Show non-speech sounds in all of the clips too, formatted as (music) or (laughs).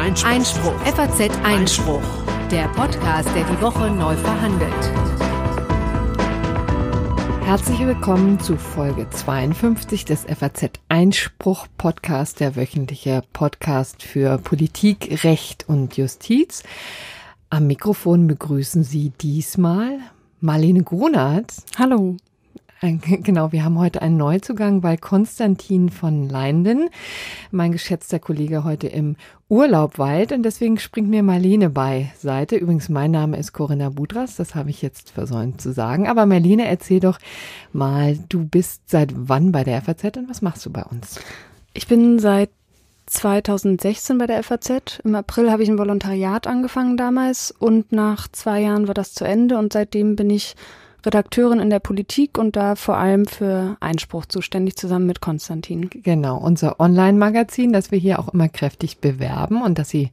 Einspruch. Einspruch. FAZ Einspruch. Der Podcast, der die Woche neu verhandelt. Herzlich willkommen zu Folge 52 des FAZ Einspruch Podcast, der wöchentliche Podcast für Politik, Recht und Justiz. Am Mikrofon begrüßen Sie diesmal Marlene Grunert. Hallo. (laughs) Genau, wir haben heute einen Neuzugang, bei Konstantin von Leinden, mein geschätzter Kollege, heute im Urlaubwald. und deswegen springt mir Marlene bei Seite. Übrigens, mein Name ist Corinna Budras, das habe ich jetzt versäumt zu sagen. Aber Marlene, erzähl doch mal, du bist seit wann bei der FAZ und was machst du bei uns? Ich bin seit 2016 bei der FAZ. Im April habe ich ein Volontariat angefangen damals und nach zwei Jahren war das zu Ende und seitdem bin ich Redakteurin in der Politik und da vor allem für Einspruch zuständig, zusammen mit Konstantin. Genau, unser Online-Magazin, das wir hier auch immer kräftig bewerben und das Sie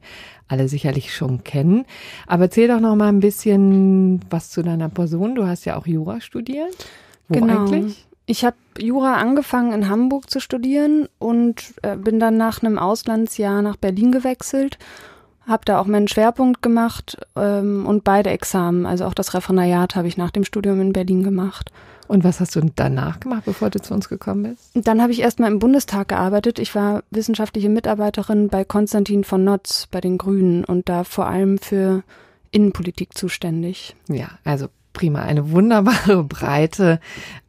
alle sicherlich schon kennen. Aber erzähl doch noch mal ein bisschen was zu deiner Person. Du hast ja auch Jura studiert. Wo genau. eigentlich? Ich habe Jura angefangen in Hamburg zu studieren und äh, bin dann nach einem Auslandsjahr nach Berlin gewechselt habe da auch meinen Schwerpunkt gemacht ähm, und beide Examen. Also auch das Referendariat habe ich nach dem Studium in Berlin gemacht. Und was hast du danach gemacht, bevor du zu uns gekommen bist? Dann habe ich erstmal im Bundestag gearbeitet. Ich war wissenschaftliche Mitarbeiterin bei Konstantin von Notz bei den Grünen und da vor allem für Innenpolitik zuständig. Ja, also prima. Eine wunderbare, (laughs) breite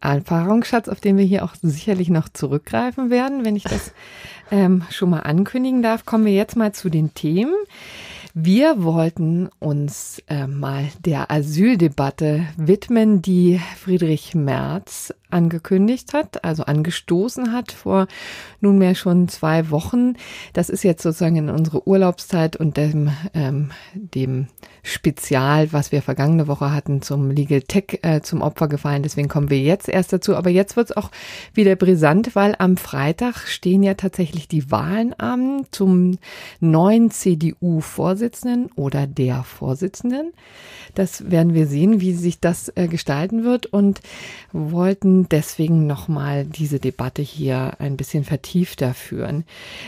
Erfahrungsschatz, auf den wir hier auch sicherlich noch zurückgreifen werden. Wenn ich das (laughs) ähm, schon mal ankündigen darf, kommen wir jetzt mal zu den Themen. Wir wollten uns äh, mal der Asyldebatte widmen, die Friedrich Merz angekündigt hat, also angestoßen hat vor nunmehr schon zwei Wochen. Das ist jetzt sozusagen in unsere Urlaubszeit und dem, ähm, dem Spezial, was wir vergangene Woche hatten, zum Legal Tech äh, zum Opfer gefallen. Deswegen kommen wir jetzt erst dazu. Aber jetzt wird es auch wieder brisant, weil am Freitag stehen ja tatsächlich die Wahlen an zum neuen CDU-Vorsitzenden oder der Vorsitzenden. Das werden wir sehen, wie sich das äh, gestalten wird und wollten und deswegen nochmal diese Debatte hier ein bisschen vertiefter führen.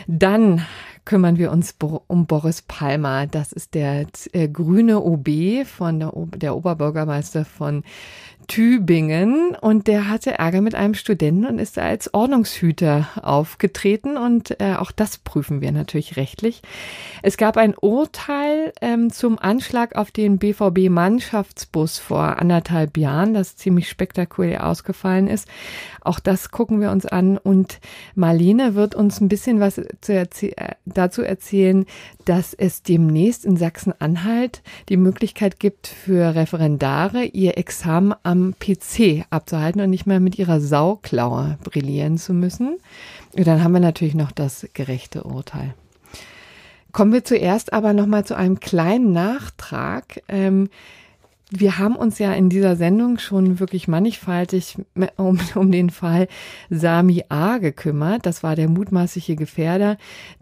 Dann kümmern wir uns um Boris Palmer. Das ist der äh, grüne OB von der, der Oberbürgermeister von Tübingen und der hatte Ärger mit einem Studenten und ist als Ordnungshüter aufgetreten und äh, auch das prüfen wir natürlich rechtlich. Es gab ein Urteil ähm, zum Anschlag auf den BVB Mannschaftsbus vor anderthalb Jahren, das ziemlich spektakulär ausgefallen ist. Auch das gucken wir uns an und Marlene wird uns ein bisschen was erzie äh, dazu erzählen, dass es demnächst in Sachsen-Anhalt die Möglichkeit gibt für Referendare ihr Examen am am PC abzuhalten und nicht mehr mit ihrer Sauklaue brillieren zu müssen. Und dann haben wir natürlich noch das gerechte Urteil. Kommen wir zuerst aber nochmal zu einem kleinen Nachtrag. Ähm, wir haben uns ja in dieser Sendung schon wirklich mannigfaltig (laughs) um, um, den Fall Sami A. gekümmert. Das war der mutmaßliche Gefährder,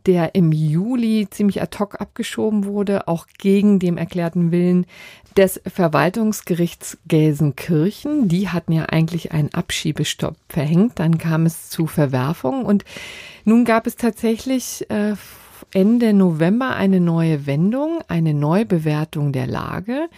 der im Juli ziemlich ad hoc abgeschoben wurde, auch gegen dem erklärten Willen des Verwaltungsgerichts Gelsenkirchen. Die hatten ja eigentlich einen Abschiebestopp verhängt. Dann kam es zu Verwerfungen und nun gab es tatsächlich äh, Ende November eine neue Wendung, eine Neubewertung der Lage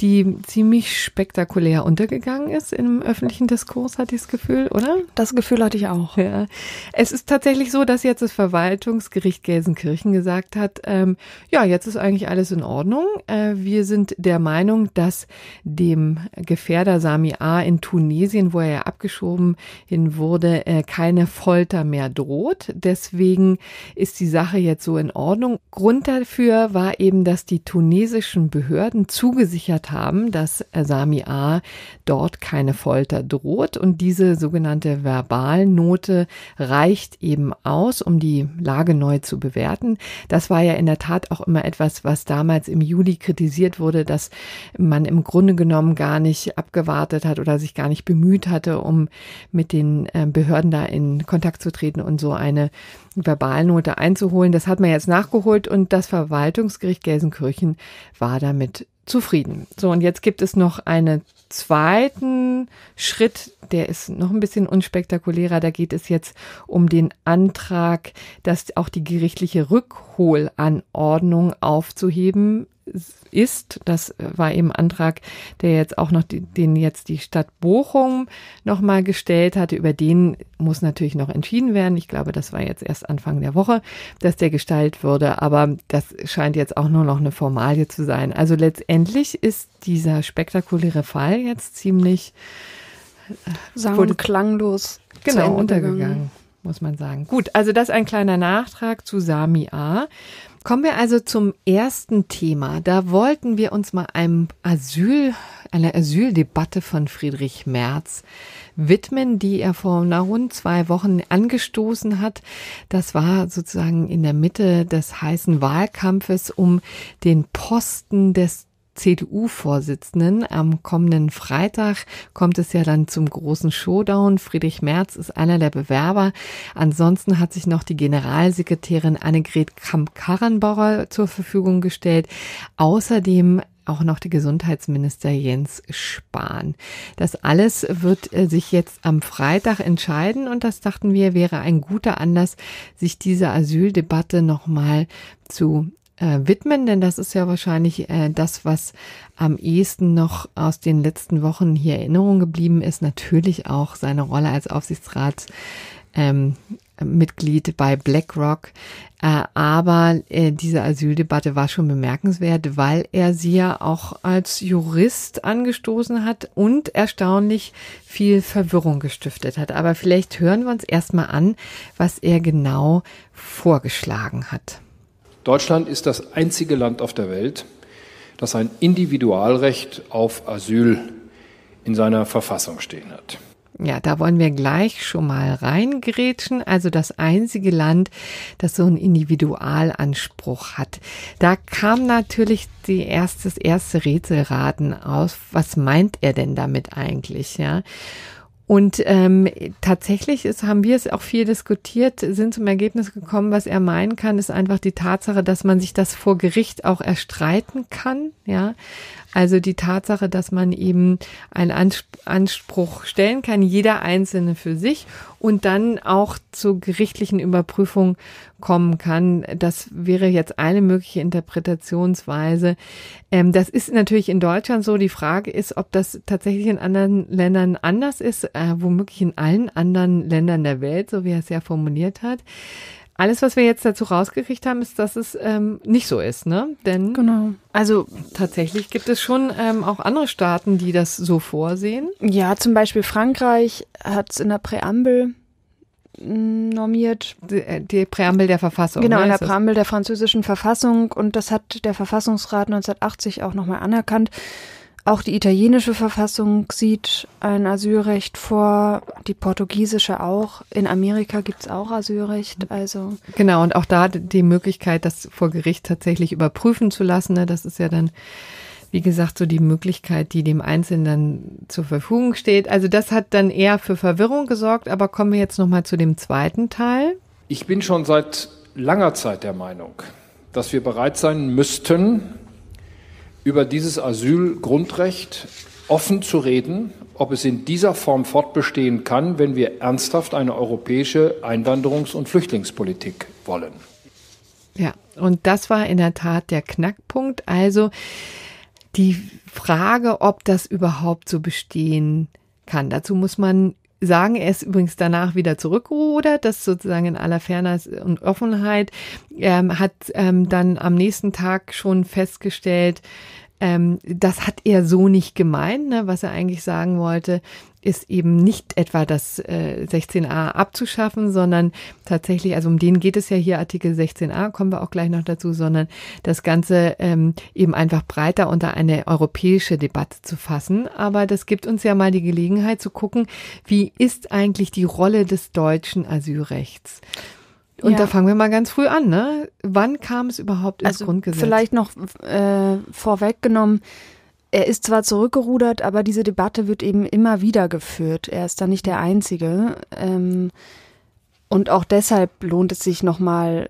die ziemlich spektakulär untergegangen ist im öffentlichen Diskurs, hatte ich das Gefühl, oder? Das Gefühl hatte ich auch. Ja. Es ist tatsächlich so, dass jetzt das Verwaltungsgericht Gelsenkirchen gesagt hat, ähm, ja, jetzt ist eigentlich alles in Ordnung. Äh, wir sind der Meinung, dass dem Gefährder Sami A. in Tunesien, wo er ja abgeschoben hin wurde, äh, keine Folter mehr droht. Deswegen ist die Sache jetzt so in Ordnung. Grund dafür war eben, dass die tunesischen Behörden zugesichert gemacht haben, dass Sami A. dort keine Folter droht. Und diese sogenannte Verbalnote reicht eben aus, um die Lage neu zu bewerten. Das war ja in der Tat auch immer etwas, was damals im Juli kritisiert wurde, dass man im Grunde genommen gar nicht abgewartet hat oder sich gar nicht bemüht hatte, um mit den äh, Behörden da in Kontakt zu treten und so eine Verbalnote einzuholen. Das hat man jetzt nachgeholt und das Verwaltungsgericht Gelsenkirchen war damit zufrieden. So, und jetzt gibt es noch einen zweiten Schritt, der ist noch ein bisschen unspektakulärer. Da geht es jetzt um den Antrag, dass auch die gerichtliche Rückholanordnung aufzuheben ist. Das äh, war eben Antrag, der jetzt auch noch die, den jetzt die Stadt Bochum nochmal gestellt hatte. Über den muss natürlich noch entschieden werden. Ich glaube, das war jetzt erst Anfang der Woche, dass der gestaltet würde. Aber das scheint jetzt auch nur noch eine Formalie zu sein. Also letztendlich ist dieser spektakuläre Fall jetzt ziemlich äh, sang wurde klanglos genau untergegangen, muss man sagen. Gut, also das ein kleiner Nachtrag zu Sami A. Kommen wir also zum ersten Thema. Da wollten wir uns mal einem Asyl, einer Asyldebatte von Friedrich Merz widmen, die er vor rund zwei Wochen angestoßen hat. Das war sozusagen in der Mitte des heißen Wahlkampfes um den Posten des CDU-Vorsitzenden. Am kommenden Freitag kommt es ja dann zum großen Showdown. Friedrich Merz ist einer der Bewerber. Ansonsten hat sich noch die Generalsekretärin Annegret kamp karrenbauer zur Verfügung gestellt. Außerdem auch noch die Gesundheitsminister Jens Spahn. Das alles wird äh, sich jetzt am Freitag entscheiden und das dachten wir wäre ein guter Anlass, sich diese Asyldebatte nochmal zu äh, widmen, denn das ist ja wahrscheinlich äh, das, was am ehesten noch aus den letzten Wochen hier Erinnerung geblieben ist. Natürlich auch seine Rolle als Aufsichtsrats. Ähm, Mitglied bei BlackRock. Äh, aber äh, diese Asyldebatte war schon bemerkenswert, weil er sie ja auch als Jurist angestoßen hat und erstaunlich viel Verwirrung gestiftet hat. Aber vielleicht hören wir uns erstmal an, was er genau vorgeschlagen hat. Deutschland ist das einzige Land auf der Welt, das ein Individualrecht auf Asyl in seiner Verfassung stehen hat. Ja, da wollen wir gleich schon mal reingrätschen. Also das einzige Land, das so einen Individualanspruch hat. Da kam natürlich die erste, das erste Rätselraten aus. Was meint er denn damit eigentlich? Ja. Und ähm, tatsächlich ist, haben wir es auch viel diskutiert, sind zum Ergebnis gekommen, was er meinen kann, ist einfach die Tatsache, dass man sich das vor Gericht auch erstreiten kann. Ja, also die Tatsache, dass man eben einen Anspruch stellen kann, jeder Einzelne für sich und dann auch zur gerichtlichen Überprüfung kommen kann. Das wäre jetzt eine mögliche Interpretationsweise. Ähm, das ist natürlich in Deutschland so. Die Frage ist, ob das tatsächlich in anderen Ländern anders ist, äh, womöglich in allen anderen Ländern der Welt, so wie er es ja formuliert hat. Alles, was wir jetzt dazu rausgekriegt haben, ist, dass es ähm, nicht so ist, ne? Denn genau. Also tatsächlich gibt es schon ähm, auch andere Staaten, die das so vorsehen. Ja, zum Beispiel Frankreich hat es in der Präambel mm, normiert. Die, äh, die, Präambel der Verfassung. Genau, ne? in der Präambel der französischen Verfassung und das hat der Verfassungsrat 1980 auch nochmal anerkannt. Auch die italienische Verfassung sieht ein Asylrecht vor, die portugiesische auch. In Amerika gibt es auch Asylrecht. Also genau, und auch da die Möglichkeit, das vor Gericht tatsächlich überprüfen zu lassen. Ne? Das ist ja dann wie gesagt, so die Möglichkeit, die dem Einzelnen zur Verfügung steht. Also das hat dann eher für Verwirrung gesorgt, aber kommen wir jetzt nochmal zu dem zweiten Teil. Ich bin schon seit langer Zeit der Meinung, dass wir bereit sein müssten, über dieses Asylgrundrecht offen zu reden, ob es in dieser Form fortbestehen kann, wenn wir ernsthaft eine europäische Einwanderungs- und Flüchtlingspolitik wollen. Ja, und das war in der Tat der Knackpunkt. Also die Frage, ob das überhaupt so bestehen kann. Dazu muss man sagen. Er ist übrigens danach wieder zurückgerudert, das sozusagen in aller Fairness und Offenheit. Ähm, hat ähm, dann am nächsten Tag schon festgestellt, ähm, das hat er so nicht gemeint, ne, was er eigentlich sagen wollte ist eben nicht etwa das äh, 16a abzuschaffen, sondern tatsächlich, also um den geht es ja hier, Artikel 16a, kommen wir auch gleich noch dazu, sondern das Ganze ähm, eben einfach breiter unter eine europäische Debatte zu fassen. Aber das gibt uns ja mal die Gelegenheit zu gucken, wie ist eigentlich die Rolle des deutschen Asylrechts? Und ja. da fangen wir mal ganz früh an, ne? Wann kam es überhaupt ins also Grundgesetz? Vielleicht noch äh, vorweggenommen, er ist zwar zurückgerudert, aber diese Debatte wird eben immer wieder geführt. Er ist da nicht der Einzige. Ähm, und auch deshalb lohnt es sich nochmal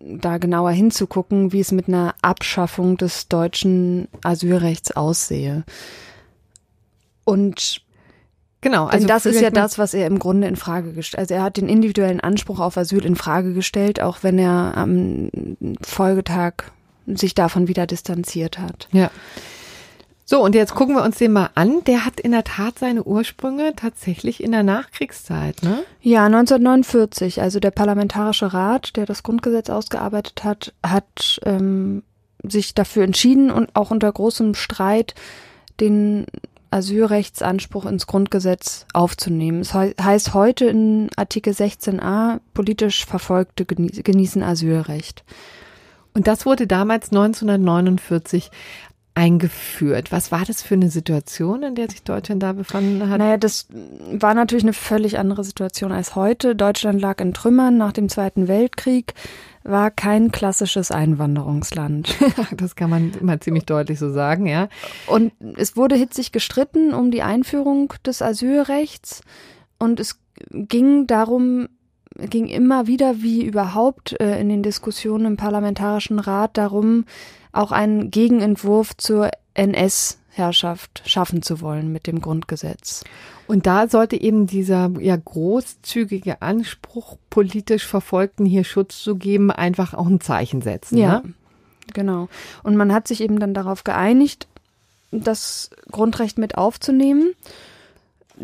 da genauer hinzugucken, wie es mit einer Abschaffung des deutschen Asylrechts aussehe. Und genau, also das ist ja das, was er im Grunde in Frage gestellt. Also er hat den individuellen Anspruch auf Asyl in Frage gestellt, auch wenn er am Folgetag sich davon wieder distanziert hat. Ja. So, und jetzt gucken wir uns den mal an. Der hat in der Tat seine Ursprünge tatsächlich in der Nachkriegszeit, ne? Ja, 1949. Also der Parlamentarische Rat, der das Grundgesetz ausgearbeitet hat, hat ähm, sich dafür entschieden und auch unter großem Streit den Asylrechtsanspruch ins Grundgesetz aufzunehmen. Es he heißt heute in Artikel 16a, politisch Verfolgte genießen Asylrecht. Und das wurde damals 1949 eingeführt. Was war das für eine Situation, in der sich Deutschland da befanden hat? Naja, das war natürlich eine völlig andere Situation als heute. Deutschland lag in Trümmern nach dem Zweiten Weltkrieg, war kein klassisches Einwanderungsland. (laughs) das kann man immer ziemlich deutlich so sagen, ja. Und es wurde hitzig gestritten um die Einführung des Asylrechts und es ging darum, ging immer wieder, wie überhaupt äh, in den Diskussionen im Parlamentarischen Rat, darum, auch einen Gegenentwurf zur NS-Herrschaft schaffen zu wollen mit dem Grundgesetz. Und da sollte eben dieser ja großzügige Anspruch, politisch Verfolgten hier Schutz zu geben, einfach auch ein Zeichen setzen. Ja, ne? genau. Und man hat sich eben dann darauf geeinigt, das Grundrecht mit aufzunehmen.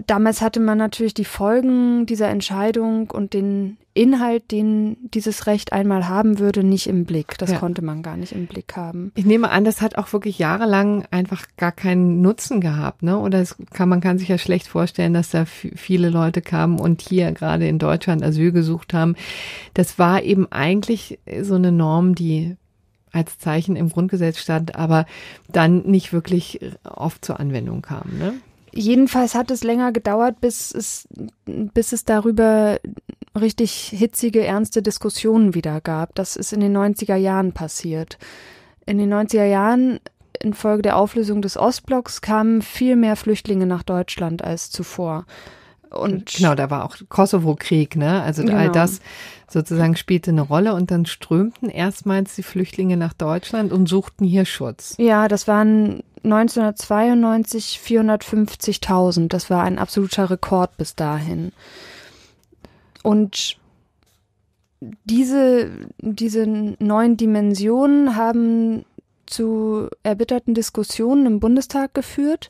Damals hatte man natürlich die Folgen dieser Entscheidung und den Inhalt, den dieses Recht einmal haben würde, nicht im Blick. Das ja. konnte man gar nicht im Blick haben. Ich nehme an, das hat auch wirklich jahrelang einfach gar keinen Nutzen gehabt, ne? Oder kann, man kann sich ja schlecht vorstellen, dass da viele Leute kamen und hier gerade in Deutschland Asyl gesucht haben. Das war eben eigentlich so eine Norm, die als Zeichen im Grundgesetz stand, aber dann nicht wirklich oft zur Anwendung kam. Ne? jedenfalls hat es länger gedauert, bis es, bis es darüber richtig hitzige, ernste Diskussionen wieder gab. Das ist in den 90er Jahren passiert. In den 90er Jahren, infolge der Auflösung des Ostblocks, kamen viel mehr Flüchtlinge nach Deutschland als zuvor. Und genau, da war auch Kosovo-Krieg, ne? Also genau. all das sozusagen spielte eine Rolle und dann strömten erstmals die Flüchtlinge nach Deutschland und suchten hier Schutz. Ja, das waren 1992 450.000. Das war ein absoluter Rekord bis dahin. Und diese, diese neuen Dimensionen haben zu erbitterten Diskussionen im Bundestag geführt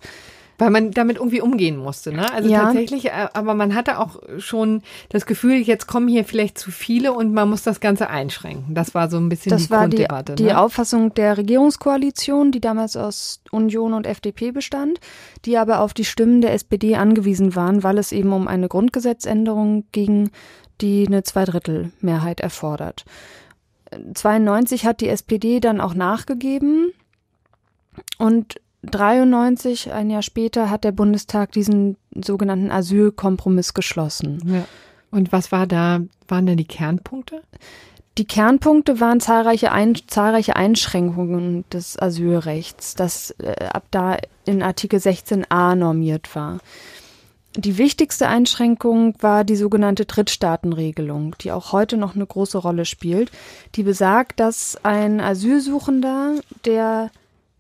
weil man damit irgendwie umgehen musste. Ne? Also ja. tatsächlich, äh, aber man hatte auch schon das Gefühl, jetzt kommen hier vielleicht zu viele und man muss das Ganze einschränken. Das war so ein bisschen das die war Grunddebatte. Die, ne? die Auffassung der Regierungskoalition, die damals aus Union und FDP bestand, die aber auf die Stimmen der SPD angewiesen waren, weil es eben um eine Grundgesetzänderung ging, die eine Zweidrittelmehrheit erfordert. 92 äh, hat die SPD dann auch nachgegeben und 93, ein Jahr später, hat der Bundestag diesen sogenannten Asylkompromiss geschlossen. Ja. Und was war da, waren da die Kernpunkte? Die Kernpunkte waren zahlreiche, ein, zahlreiche Einschränkungen des Asylrechts, das äh, ab da in Artikel 16a normiert war. Die wichtigste Einschränkung war die sogenannte Drittstaatenregelung, die auch heute noch eine große Rolle spielt. Die besagt, dass ein Asylsuchender, der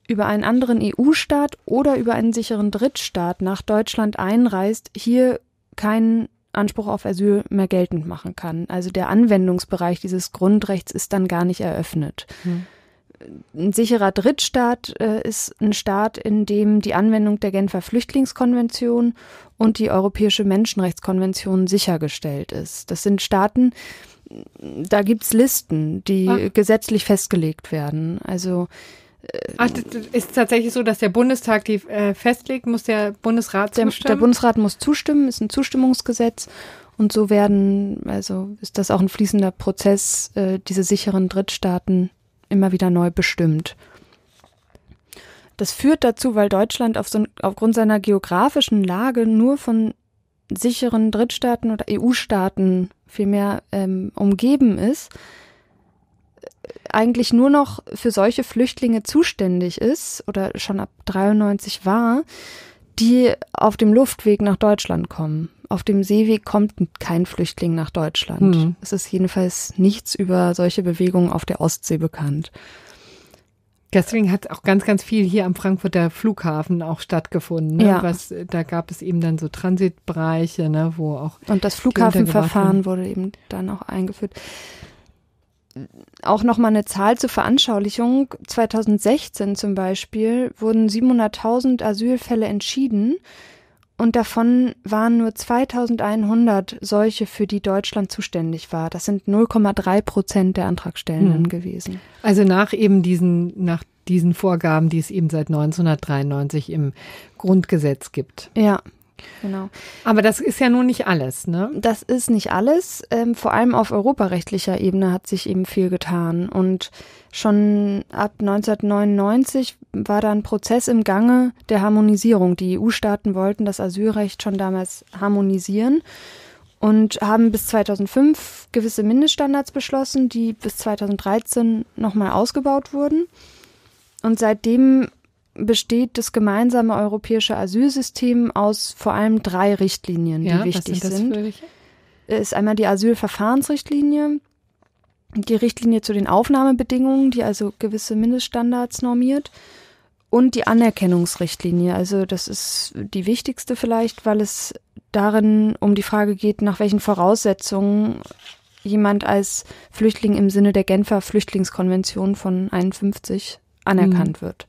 über einen anderen EU-Staat oder über einen sicheren Drittstaat nach Deutschland einreist, hier keinen Anspruch auf Asyl mehr geltend machen kann. Also der Anwendungsbereich dieses Grundrechts ist dann gar nicht eröffnet. Mhm. Ein sicherer Drittstaat äh, ist ein Staat, in dem die Anwendung der Genfer Flüchtlingskonvention und die Europäische Menschenrechtskonvention sichergestellt ist. Das sind Staaten, da gibt es Listen, die Ach. gesetzlich festgelegt werden. Also Ach, ist tatsächlich so, dass der Bundestag die äh, festlegt, muss der Bundesrat zustimmen? Der Bundesrat muss zustimmen, ist ein Zustimmungsgesetz. Und so werden, also ist das auch ein fließender Prozess, äh, diese sicheren Drittstaaten immer wieder neu bestimmt. Das führt dazu, weil Deutschland auf so, aufgrund seiner geografischen Lage nur von sicheren Drittstaaten oder EU-Staaten vielmehr ähm, umgeben ist, eigentlich nur noch für solche Flüchtlinge zuständig ist oder schon ab 93 war, die auf dem Luftweg nach Deutschland kommen. Auf dem Seeweg kommt kein Flüchtling nach Deutschland. Mhm. Es ist jedenfalls nichts über solche Bewegungen auf der Ostsee bekannt. Deswegen hat auch ganz, ganz viel hier am Frankfurter Flughafen auch stattgefunden. Ne? Ja. Was, äh, da gab es eben dann so Transitbereiche, ne, wo auch. Und das Flughafenverfahren wurde eben dann auch eingeführt auch nochmal eine Zahl zur Veranschaulichung. 2016 zum Beispiel wurden 700.000 Asylfälle entschieden und davon waren nur 2100 solche, für die Deutschland zuständig war. Das sind 0,3 Prozent der Antragstellenden mhm. gewesen. Also nach eben diesen, nach diesen Vorgaben, die es eben seit 1993 im Grundgesetz gibt. Ja, Genau. Aber das ist ja nun nicht alles, ne? Das ist nicht alles. Ähm, vor allem auf europarechtlicher Ebene hat sich eben viel getan. Und schon ab 1999 war da ein Prozess im Gange der Harmonisierung. Die EU-Staaten wollten das Asylrecht schon damals harmonisieren und haben bis 2005 gewisse Mindeststandards beschlossen, die bis 2013 nochmal ausgebaut wurden. Und seitdem besteht das gemeinsame europäische Asylsystem aus vor allem drei Richtlinien, die ja, wichtig was sind. Das sind. Ist einmal die Asylverfahrensrichtlinie, die Richtlinie zu den Aufnahmebedingungen, die also gewisse Mindeststandards normiert, und die Anerkennungsrichtlinie. Also das ist die wichtigste vielleicht, weil es darin um die Frage geht, nach welchen Voraussetzungen jemand als Flüchtling im Sinne der Genfer Flüchtlingskonvention von 51 anerkannt mhm. wird.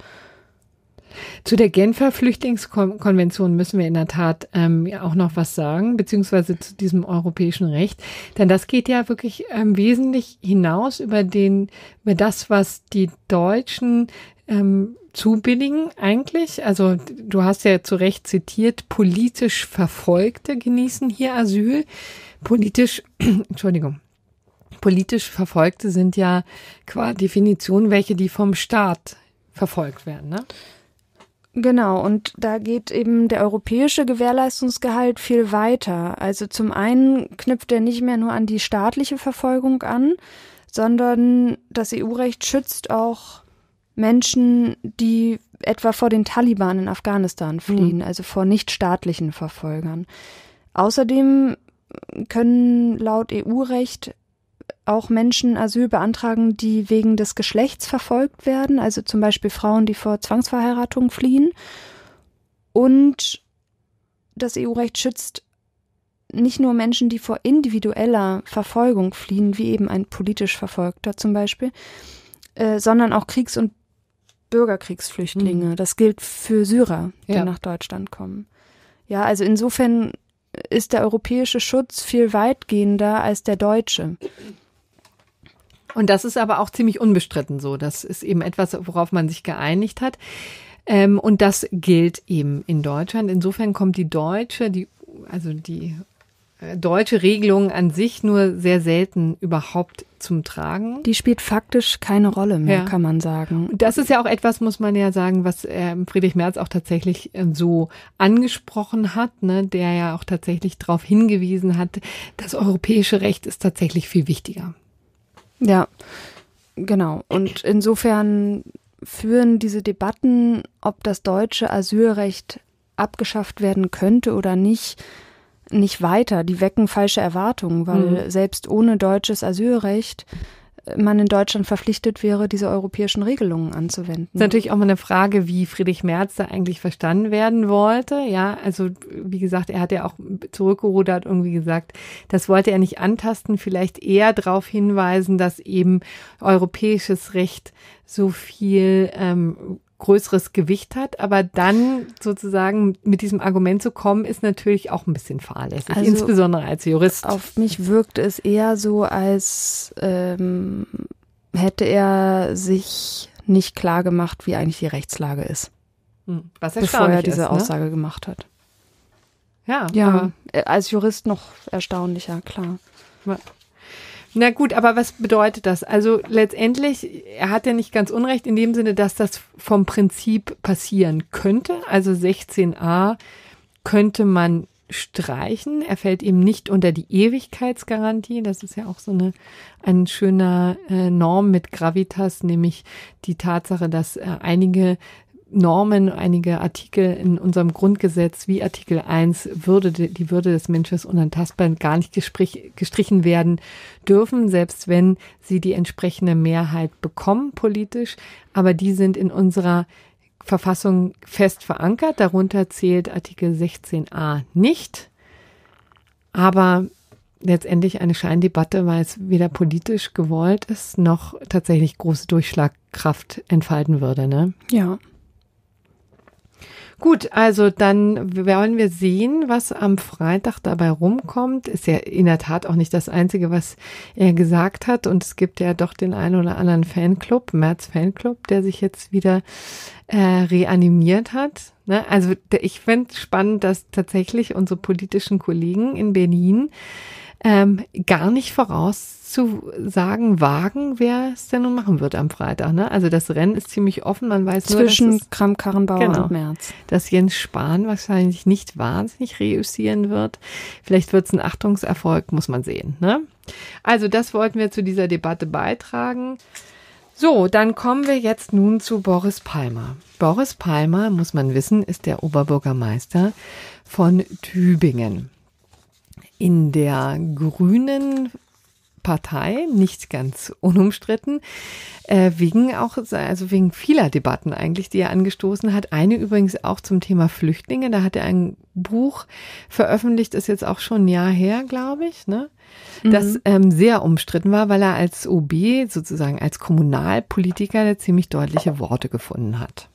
Zu der Genfer Flüchtlingskonvention müssen wir in der Tat ähm, ja auch noch was sagen, beziehungsweise zu diesem europäischen Recht. Denn das geht ja wirklich ähm, wesentlich hinaus über den, über das, was die Deutschen ähm, zubilligen eigentlich. Also du hast ja zu Recht zitiert, politisch Verfolgte genießen hier Asyl. Politisch, (clears throat) Entschuldigung, politisch Verfolgte sind ja qua Definition welche, die vom Staat verfolgt werden. Ne? Genau, und da geht eben der europäische Gewährleistungsgehalt viel weiter. Also zum einen knüpft er nicht mehr nur an die staatliche Verfolgung an, sondern das EU-Recht schützt auch Menschen, die etwa vor den Taliban in Afghanistan mhm. fliehen, mhm. also vor nichtstaatlichen Verfolgern. Außerdem können laut EU-Recht auch Menschen Asyl beantragen, die wegen des Geschlechts verfolgt werden, also zum Beispiel Frauen, die vor Zwangsverheiratung fliehen. Und das EU-Recht schützt nicht nur Menschen, die vor individueller Verfolgung fliehen, wie eben ein politisch Verfolgter zum Beispiel, äh, sondern auch Kriegs- und Bürgerkriegsflüchtlinge. Mhm. Das gilt für Syrer, die ja. nach Deutschland kommen. Ja, also insofern ist der europäische Schutz viel weitgehender als der deutsche. Und das ist aber auch ziemlich unbestritten so. Das ist eben etwas, worauf man sich geeinigt hat. Ähm, und das gilt eben in Deutschland. Insofern kommt die deutsche, die, also die äh, deutsche Regelung an sich nur sehr selten überhaupt zum Tragen. Die spielt faktisch keine Rolle mehr, ja. kann man sagen. Das ist ja auch etwas, muss man ja sagen, was ähm, Friedrich Merz auch tatsächlich ähm, so angesprochen hat, ne, der ja auch tatsächlich darauf hingewiesen hat, das europäische Recht ist tatsächlich viel wichtiger. Ja, genau. Und insofern führen diese Debatten, ob das deutsche Asylrecht abgeschafft werden könnte oder nicht, nicht weiter. Die wecken falsche Erwartungen, weil mhm. selbst ohne deutsches Asylrecht äh, man in Deutschland verpflichtet wäre, diese europäischen Regelungen anzuwenden. Das ist natürlich auch mal eine Frage, wie Friedrich Merz da eigentlich verstanden werden wollte. Ja, also wie gesagt, er hat ja auch zurückgerudert und wie gesagt, das wollte er nicht antasten, vielleicht eher darauf hinweisen, dass eben europäisches Recht so viel ähm, größeres Gewicht hat, aber dann sozusagen mit diesem Argument zu kommen, ist natürlich auch ein bisschen fahrlässig, also insbesondere als Jurist. Auf mich wirkt es eher so, als ähm, hätte er sich nicht klar gemacht, wie eigentlich die Rechtslage ist. Hm, was bevor er diese ist, ne? Aussage gemacht hat. Ja, ja äh, als Jurist noch erstaunlicher, klar. Na gut, aber was bedeutet das? Also letztendlich, er hat ja nicht ganz Unrecht in dem Sinne, dass das vom Prinzip passieren könnte. Also 16a könnte man streichen. Er fällt eben nicht unter die Ewigkeitsgarantie. Das ist ja auch so eine, ein schöner äh, Norm mit Gravitas, nämlich die Tatsache, dass äh, einige Normen, einige Artikel in unserem Grundgesetz, wie Artikel 1, Würde, die Würde des Menschen unantastbar gar nicht gestrichen werden dürfen, selbst wenn sie die entsprechende Mehrheit bekommen politisch. Aber die sind in unserer Verfassung fest verankert. Darunter zählt Artikel 16a nicht. Aber letztendlich eine Scheindebatte, weil es weder politisch gewollt ist, noch tatsächlich große Durchschlagkraft entfalten würde. Ne? Ja. Gut, also dann wollen wir sehen, was am Freitag dabei rumkommt. Ist ja in der Tat auch nicht das Einzige, was er gesagt hat. Und es gibt ja doch den einen oder anderen Fanclub, März Fanclub, der sich jetzt wieder äh, reanimiert hat. Ne? Also ich finde es spannend, dass tatsächlich unsere politischen Kollegen in Berlin ähm, gar nicht vorauszusagen wagen, wer es denn nun machen wird am Freitag. Ne? Also das Rennen ist ziemlich offen, man weiß Zwischen nur, dass es, Kram Karrenbauer genau, und Merz. Dass Jens Spahn wahrscheinlich nicht wahnsinnig reüssieren wird. Vielleicht wird es ein Achtungserfolg, muss man sehen. Ne? Also das wollten wir zu dieser Debatte beitragen. So, dann kommen wir jetzt nun zu Boris Palmer. Boris Palmer, muss man wissen, ist der Oberbürgermeister von Tübingen in der grünen Partei, nicht ganz unumstritten, äh, wegen auch, also wegen vieler Debatten eigentlich, die er angestoßen hat. Eine übrigens auch zum Thema Flüchtlinge. Da hat er ein Buch veröffentlicht, ist jetzt auch schon ein Jahr her, glaube ich, ne? Mhm. Das ähm, sehr umstritten war, weil er als OB sozusagen als Kommunalpolitiker ziemlich deutliche Worte gefunden hat.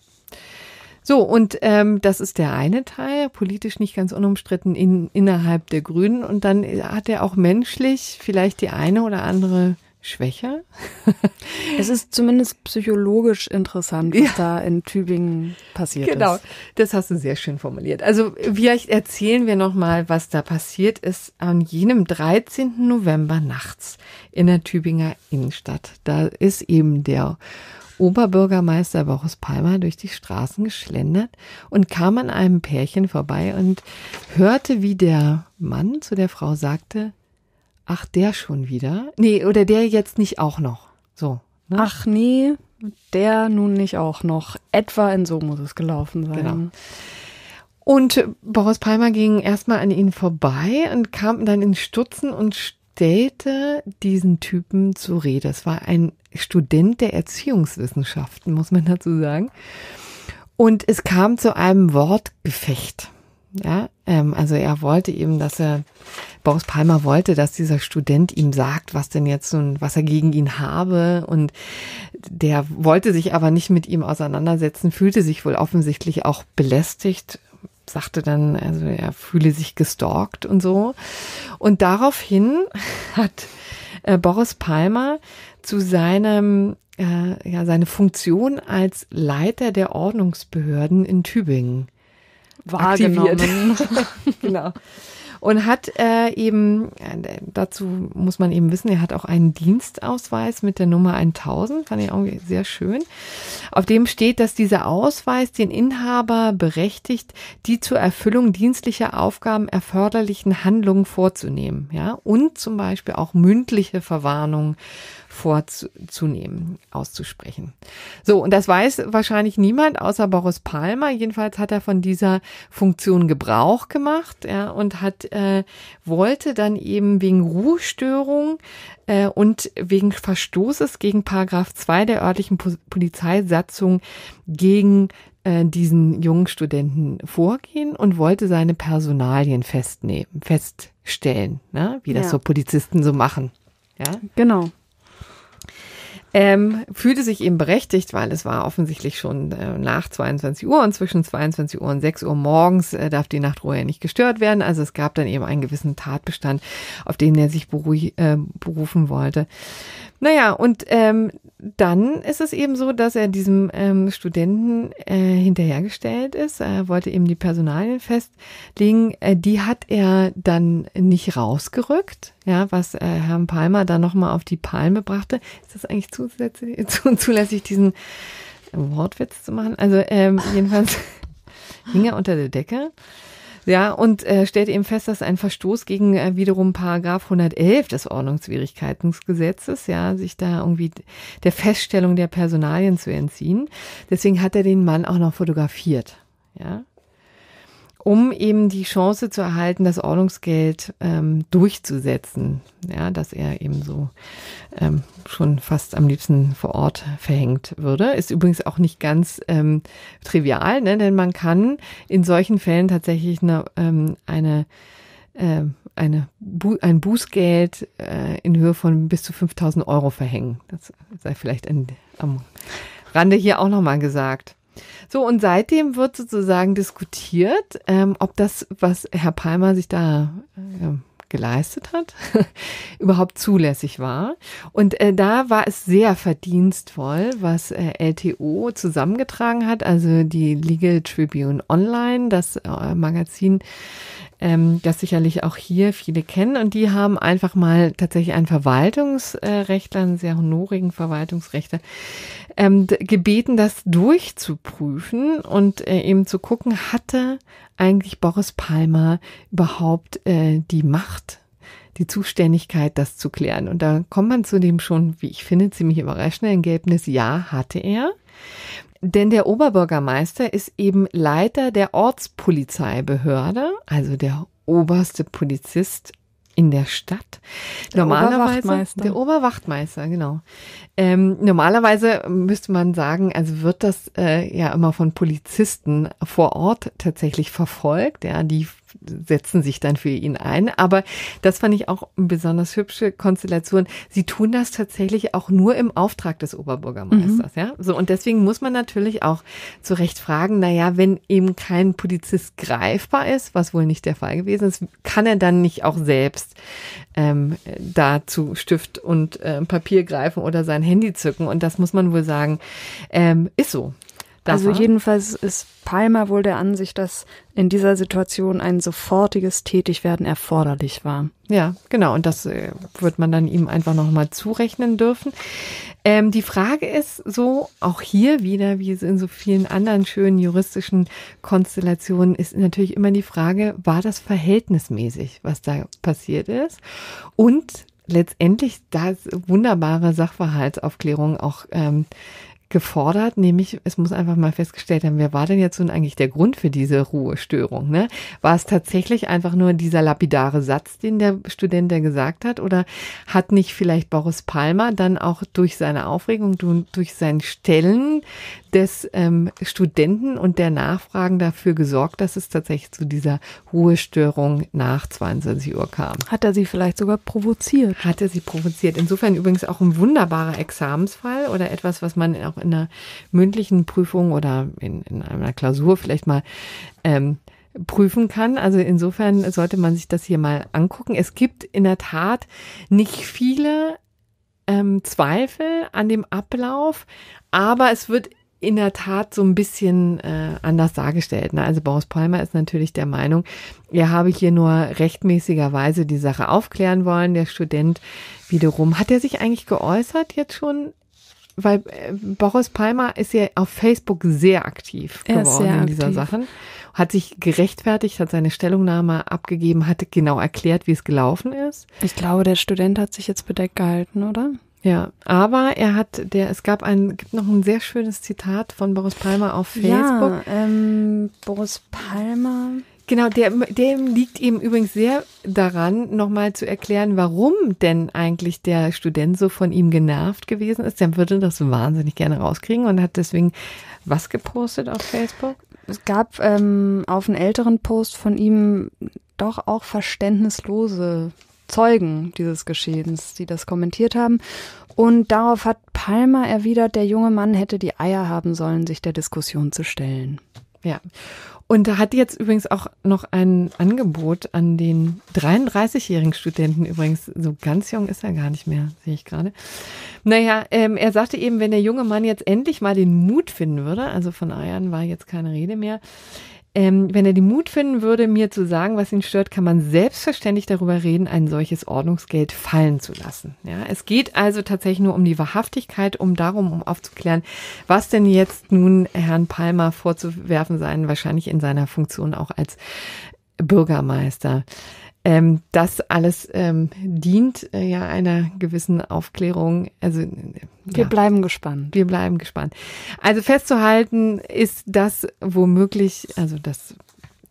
So, und ähm, das ist der eine Teil, politisch nicht ganz unumstritten in, innerhalb der Grünen. Und dann äh, hat er auch menschlich vielleicht die eine oder andere Schwäche. (laughs) es ist zumindest psychologisch interessant, was ja. da in Tübingen passiert genau. ist. Genau, das hast du sehr schön formuliert. Also vielleicht erzählen wir nochmal, was da passiert ist an jenem 13. November nachts in der Tübinger Innenstadt. Da ist eben der Oberbürgermeister Boris Palmer durch die Straßen geschlendert und kam an einem Pärchen vorbei und hörte, wie der Mann zu der Frau sagte, ach, der schon wieder? Nee, oder der jetzt nicht auch noch. So. Ne? Ach nee, der nun nicht auch noch. Etwa in so muss es gelaufen sein. Genau. Und Boris Palmer ging erstmal an ihn vorbei und kam dann in Stutzen und stellte diesen Typen zur Rede. Es war ein Student der Erziehungswissenschaften, muss man dazu sagen. Und es kam zu einem Wortgefecht. Ja, ähm, also er wollte eben, dass er, Boris Palmer wollte, dass dieser Student ihm sagt, was denn jetzt nun, was er gegen ihn habe. Und der wollte sich aber nicht mit ihm auseinandersetzen, fühlte sich wohl offensichtlich auch belästigt sagte dann, also er fühle sich gestalkt und so. Und daraufhin (laughs) hat äh, Boris Palmer zu seinem äh, ja seine Funktion als Leiter der Ordnungsbehörden in Tübingen wahrgenommen. (laughs) genau und hat äh, eben, äh, dazu muss man eben wissen, er hat auch einen Dienstausweis mit der Nummer 1000, fand ich irgendwie sehr schön. Auf dem steht, dass dieser Ausweis den Inhaber berechtigt, die zur Erfüllung dienstlicher Aufgaben erforderlichen Handlungen vorzunehmen, ja, und zum Beispiel auch mündliche Verwarnungen vorzunehmen, auszusprechen. So, und das weiß wahrscheinlich niemand außer Boris Palmer. Jedenfalls hat er von dieser Funktion Gebrauch gemacht ja, und hat äh, wollte dann eben wegen Ruhestörung äh, und wegen Verstoßes gegen Paragraph 2 der örtlichen po Polizeisatzung gegen äh, diesen jungen Studenten vorgehen und wollte seine Personalien festnehmen, feststellen, ne? wie das ja. so Polizisten so machen. Ja? Genau ähm, fühlte sich eben berechtigt, weil es war offensichtlich schon äh, nach 22 Uhr und zwischen 22 Uhr und 6 Uhr morgens äh, darf die Nachtruhe ja nicht gestört werden. Also es gab dann eben einen gewissen Tatbestand, auf den er sich beruh äh, berufen wollte. Naja, und ähm, dann ist es eben so, dass er diesem ähm, Studenten äh, hinterhergestellt ist. Er wollte eben die Personalien festlegen. Äh, die hat er dann nicht rausgerückt, ja, was äh, Herrn Palmer dann nochmal auf die Palme brachte. Ist das eigentlich zulässig, (laughs) zulässig diesen Wortwitz zu machen? Also ähm, jedenfalls (laughs) hing er unter der Decke. Ja, und äh, stellt eben fest, dass ein Verstoß gegen äh, wiederum Paragraph 111 des Ordnungswidrigkeitengesetzes, ja, sich da irgendwie der Feststellung der Personalien zu entziehen. Deswegen hat er den Mann auch noch fotografiert. Ja, um eben die Chance zu erhalten, das Ordnungsgeld ähm, durchzusetzen, ja, dass er eben so ähm, schon fast am liebsten vor Ort verhängt würde. Ist übrigens auch nicht ganz ähm, trivial, ne? denn man kann in solchen Fällen tatsächlich eine, ähm, eine ähm, eine Bu ein Bußgeld äh, in Höhe von bis zu 5000 Euro verhängen. Das sei vielleicht in, am Rande hier auch nochmal gesagt. So, und seitdem wird sozusagen diskutiert, ähm, ob das, was Herr Palmer sich da äh, geleistet hat, (laughs) überhaupt zulässig war. Und äh, da war es sehr verdienstvoll, was äh, LTO zusammengetragen hat, also die Legal Tribune Online, das äh, Magazin ähm, das sicherlich auch hier viele kennen. Und die haben einfach mal tatsächlich einen Verwaltungsrechtler, einen sehr honorigen Verwaltungsrechtler, ähm, gebeten, das durchzuprüfen und äh, eben zu gucken, hatte eigentlich Boris Palmer überhaupt äh, die Macht die Zuständigkeit, das zu klären. Und da kommt man zu dem schon, wie ich finde, ziemlich überraschenden Ergebnis, ja, hatte er. Denn der Oberbürgermeister ist eben Leiter der Ortspolizeibehörde, also der oberste Polizist in der Stadt. Der normalerweise Oberwachtmeister. der Oberwachtmeister, genau. Ähm, normalerweise müsste man sagen, also wird das äh, ja immer von Polizisten vor Ort tatsächlich verfolgt. Ja, die setzen sich dann für ihn ein. Aber das fand ich auch eine besonders hübsche Konstellation. Sie tun das tatsächlich auch nur im Auftrag des Oberbürgermeisters, mhm. ja. So, und deswegen muss man natürlich auch zu Recht fragen, na ja, wenn eben kein Polizist greifbar ist, was wohl nicht der Fall gewesen ist, kann er dann nicht auch selbst ähm, da zu Stift und äh, Papier greifen oder sein Handy zücken? Und das muss man wohl sagen, ähm, ist so. Also war? jedenfalls ist Palmer wohl der Ansicht, dass in dieser Situation ein sofortiges Tätigwerden erforderlich war. Ja, genau. Und das äh, wird man dann ihm einfach nochmal zurechnen dürfen. Ähm, die Frage ist so, auch hier wieder, wie es in so vielen anderen schönen juristischen Konstellationen ist, natürlich immer die Frage, war das verhältnismäßig, was da passiert ist? Und letztendlich, da wunderbare Sachverhaltsaufklärung auch ähm, gefordert, nämlich es muss einfach mal festgestellt haben, wer war denn jetzt nun eigentlich der Grund für diese Ruhestörung? Ne? War es tatsächlich einfach nur dieser lapidare Satz, den der Student da gesagt hat, oder hat nicht vielleicht Boris Palmer dann auch durch seine Aufregung, durch sein Stellen des ähm, Studenten und der Nachfragen dafür gesorgt, dass es tatsächlich zu dieser Ruhestörung nach 22 Uhr kam? Hat er sie vielleicht sogar provoziert? Hat er sie provoziert. Insofern übrigens auch ein wunderbarer Examensfall oder etwas, was man auch in einer mündlichen Prüfung oder in, in einer Klausur vielleicht mal ähm, prüfen kann. Also insofern sollte man sich das hier mal angucken. Es gibt in der Tat nicht viele ähm, Zweifel an dem Ablauf, aber es wird in der Tat so ein bisschen äh, anders dargestellt. Ne? Also Boris Palmer ist natürlich der Meinung, er habe hier nur rechtmäßigerweise die Sache aufklären wollen. Der Student wiederum, hat er sich eigentlich geäußert jetzt schon weil äh, Boris Palmer ist ja auf Facebook sehr aktiv geworden sehr in dieser aktiv. Sache. Hat sich gerechtfertigt, hat seine Stellungnahme abgegeben, hat genau erklärt, wie es gelaufen ist. Ich glaube, der Student hat sich jetzt bedeckt gehalten, oder? Ja, aber er hat der, es gab ein, gibt noch ein sehr schönes Zitat von Boris Palmer auf Facebook. Ja, ähm, Boris Palmer. Genau, der, dem liegt eben übrigens sehr daran, nochmal zu erklären, warum denn eigentlich der Student so von ihm genervt gewesen ist. Der würde das wahnsinnig gerne rauskriegen und hat deswegen was gepostet auf Facebook? Es gab ähm, auf einen älteren Post von ihm doch auch verständnislose Zeugen dieses Geschehens, die das kommentiert haben. Und darauf hat Palmer erwidert, der junge Mann hätte die Eier haben sollen, sich der Diskussion zu stellen. Ja. Und da hat jetzt übrigens auch noch ein Angebot an den 33-jährigen Studenten übrigens. So ganz jung ist er gar nicht mehr, sehe ich gerade. Naja, ähm, er sagte eben, wenn der junge Mann jetzt endlich mal den Mut finden würde, also von Eiern war jetzt keine Rede mehr, ähm, wenn er den Mut finden würde, mir zu sagen, was ihn stört, kann man selbstverständlich darüber reden, ein solches Ordnungsgeld fallen zu lassen. Ja, es geht also tatsächlich nur um die Wahrhaftigkeit, um darum, um aufzuklären, was denn jetzt nun Herrn Palmer vorzuwerfen sein, wahrscheinlich in seiner Funktion auch als Bürgermeister ähm, das alles ähm, dient äh, ja einer gewissen Aufklärung. Also äh, wir ja. bleiben gespannt. Wir bleiben gespannt. Also festzuhalten ist das womöglich, also das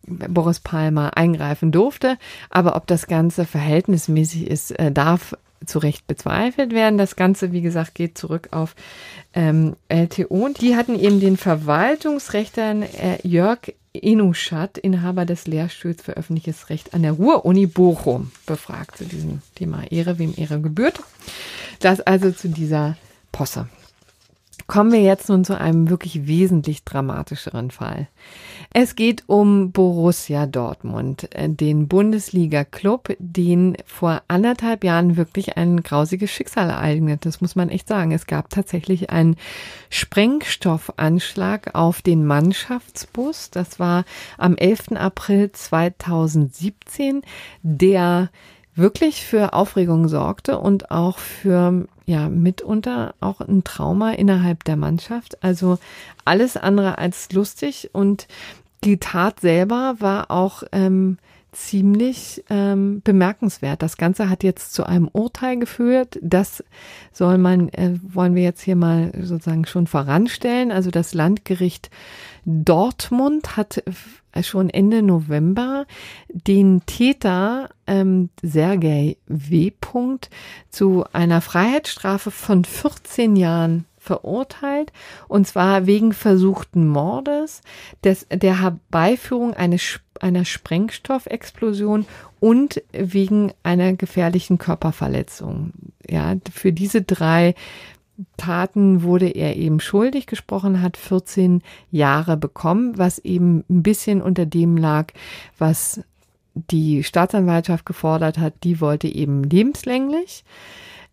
Boris Palmer eingreifen durfte, aber ob das Ganze verhältnismäßig ist, äh, darf zu Recht bezweifelt werden. Das Ganze, wie gesagt, geht zurück auf ähm, LTO. Und die hatten eben den Verwaltungsrechtern äh, Jörg Enuschat, Inhaber des Lehrstuhls für öffentliches Recht an der Ruhr-Uni Bochum, befragt zu diesem Thema Ehre, wem Ehre gebührt. Das also zu dieser Posse. Kommen wir jetzt nun zu einem wirklich wesentlich dramatischeren Fall. Es geht um Borussia Dortmund, äh, den Bundesliga-Club, den vor anderthalb Jahren wirklich ein grausiges Schicksal ereignet. Das muss man echt sagen. Es gab tatsächlich einen Sprengstoffanschlag auf den Mannschaftsbus. Das war am 11. April 2017. Der wirklich für Aufregung sorgte und auch für ja mitunter auch ein Trauma innerhalb der Mannschaft. Also alles andere als lustig und die Tat selber war auch ähm, ziemlich ähm, bemerkenswert. Das Ganze hat jetzt zu einem Urteil geführt. Das soll man, äh, wollen wir jetzt hier mal sozusagen schon voranstellen. Also das Landgericht Dortmund hat äh, schon Ende November den Täter ähm, Sergei W. zu einer Freiheitsstrafe von 14 Jahren verurteilt, und zwar wegen versuchten Mordes, des, der Herbeiführung eines, einer Sprengstoffexplosion und wegen einer gefährlichen Körperverletzung. Ja, für diese drei Taten wurde er eben schuldig gesprochen, hat 14 Jahre bekommen, was eben ein bisschen unter dem lag, was die Staatsanwaltschaft gefordert hat. Die wollte eben lebenslänglich.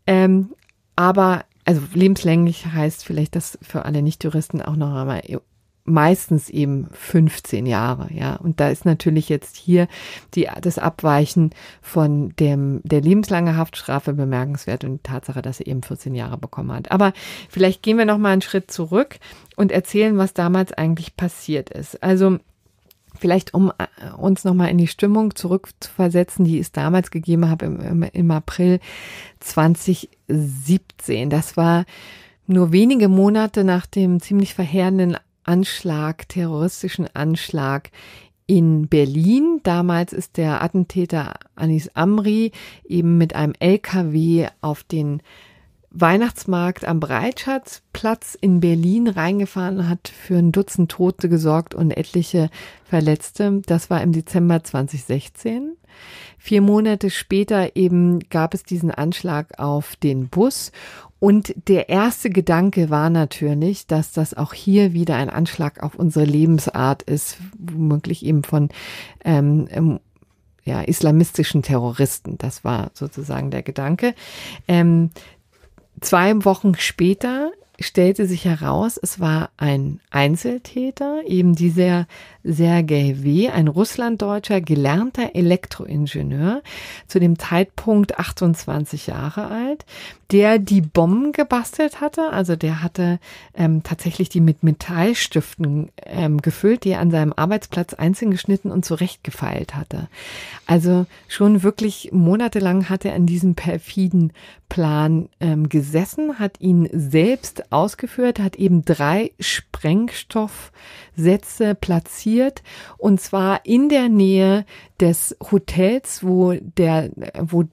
Ähm, aber also lebenslänglich heißt vielleicht das für alle nicht juristen auch noch einmal e, meistens eben 15 Jahre, ja. Und da ist natürlich jetzt hier die, das Abweichen von dem, der lebenslangen Haftstrafe bemerkenswert und die Tatsache, dass er eben 14 Jahre bekommen hat. Aber vielleicht gehen wir noch mal einen Schritt zurück und erzählen, was damals eigentlich passiert ist. Also Vielleicht, um äh, uns nochmal in die Stimmung zurückzuversetzen, die es damals gegeben habe im, im, im April 2017. Das war nur wenige Monate nach dem ziemlich verheerenden Anschlag, terroristischen Anschlag in Berlin. Damals ist der Attentäter Anis Amri eben mit einem LKW auf den Weihnachtsmarkt am Breitschatzplatz in Berlin reingefahren hat für ein Dutzend Tote gesorgt und etliche Verletzte. Das war im Dezember 2016. Vier Monate später eben gab es diesen Anschlag auf den Bus und der erste Gedanke war natürlich, dass das auch hier wieder ein Anschlag auf unsere Lebensart ist, womöglich eben von ähm, ja, islamistischen Terroristen. Das war sozusagen der Gedanke. Ähm, Zwei Wochen später stellte sich heraus, es war ein Einzeltäter, eben dieser Sergei W., ein russlanddeutscher gelernter Elektroingenieur, zu dem Zeitpunkt 28 Jahre alt, der die Bomben gebastelt hatte. Also der hatte ähm, tatsächlich die mit Metallstiften ähm, gefüllt, die er an seinem Arbeitsplatz einzeln geschnitten und zurechtgefeilt hatte. Also schon wirklich monatelang hatte er an diesem perfiden Plan ähm, gesessen, hat ihn selbst ausgeführt, hat eben drei Sprengstoffsätze platziert und zwar in der Nähe des Hotels, wo der, wo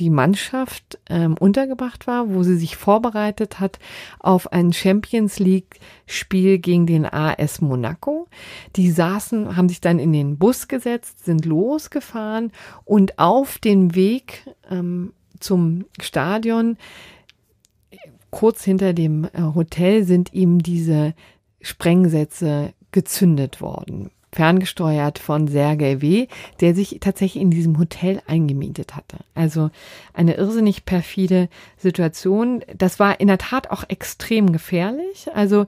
die Mannschaft ähm, untergebracht war, wo sie sich vorbereitet hat auf ein Champions League Spiel gegen den AS Monaco. Die saßen, haben sich dann in den Bus gesetzt, sind losgefahren und auf dem Weg ähm, zum Stadion. Kurz hinter dem äh, Hotel sind ihm diese Sprengsätze gezündet worden ferngesteuert von Sergei W., der sich tatsächlich in diesem Hotel eingemietet hatte. Also eine irrsinnig perfide Situation. Das war in der Tat auch extrem gefährlich. Also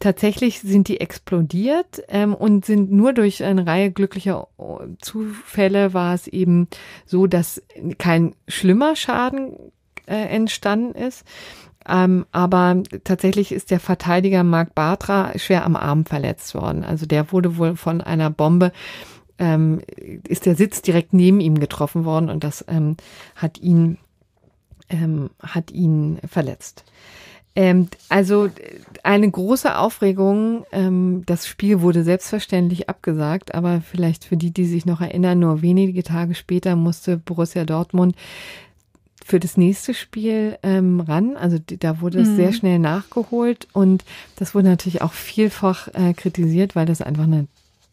tatsächlich sind die explodiert ähm, und sind nur durch eine Reihe glücklicher oh, Zufälle war es eben so, dass kein schlimmer Schaden äh, entstanden ist. Ähm, aber tatsächlich ist der Verteidiger Mark Bartra schwer am Arm verletzt worden. Also der wurde wohl von einer Bombe ähm, ist der Sitz direkt neben ihm getroffen worden und das ähm, hat ihn ähm, hat ihn verletzt. Ähm, also eine große Aufregung. Ähm, das Spiel wurde selbstverständlich abgesagt, aber vielleicht für die, die sich noch erinnern, nur wenige Tage später musste Borussia Dortmund für das nächste Spiel ähm, ran. Also die, da wurde es sehr mhm. schnell nachgeholt und das wurde natürlich auch vielfach äh, kritisiert, weil das einfach eine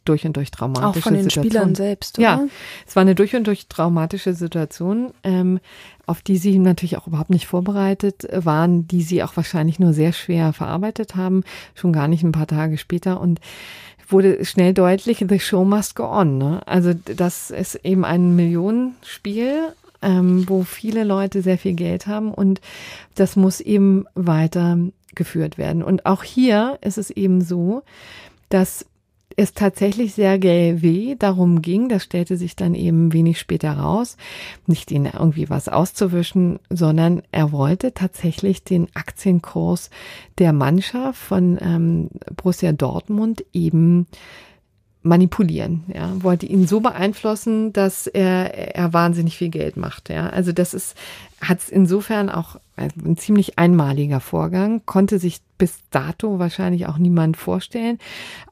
durch und durch traumatische Situation. Auch von den Situation. Spielern selbst, oder? Ja, es war eine durch und durch traumatische Situation, ähm, auf die sie natürlich auch überhaupt nicht vorbereitet waren, die sie auch wahrscheinlich nur sehr schwer verarbeitet haben, schon gar nicht ein paar Tage später und wurde schnell deutlich, the show must go on. Ne? Also das ist eben ein Millionenspiel ähm, wo viele Leute sehr viel Geld haben und das muss eben weitergeführt werden. Und auch hier ist es eben so, dass es tatsächlich Sergei weh darum ging, das stellte sich dann eben wenig später raus, nicht ihn irgendwie was auszuwischen, sondern er wollte tatsächlich den Aktienkurs der Mannschaft von ähm, Borussia Dortmund eben manipulieren, ja, wollte ihn so beeinflussen, dass er, er wahnsinnig viel Geld macht, ja. Also das ist, hat es insofern auch ein ziemlich einmaliger Vorgang, konnte sich bis dato wahrscheinlich auch niemand vorstellen.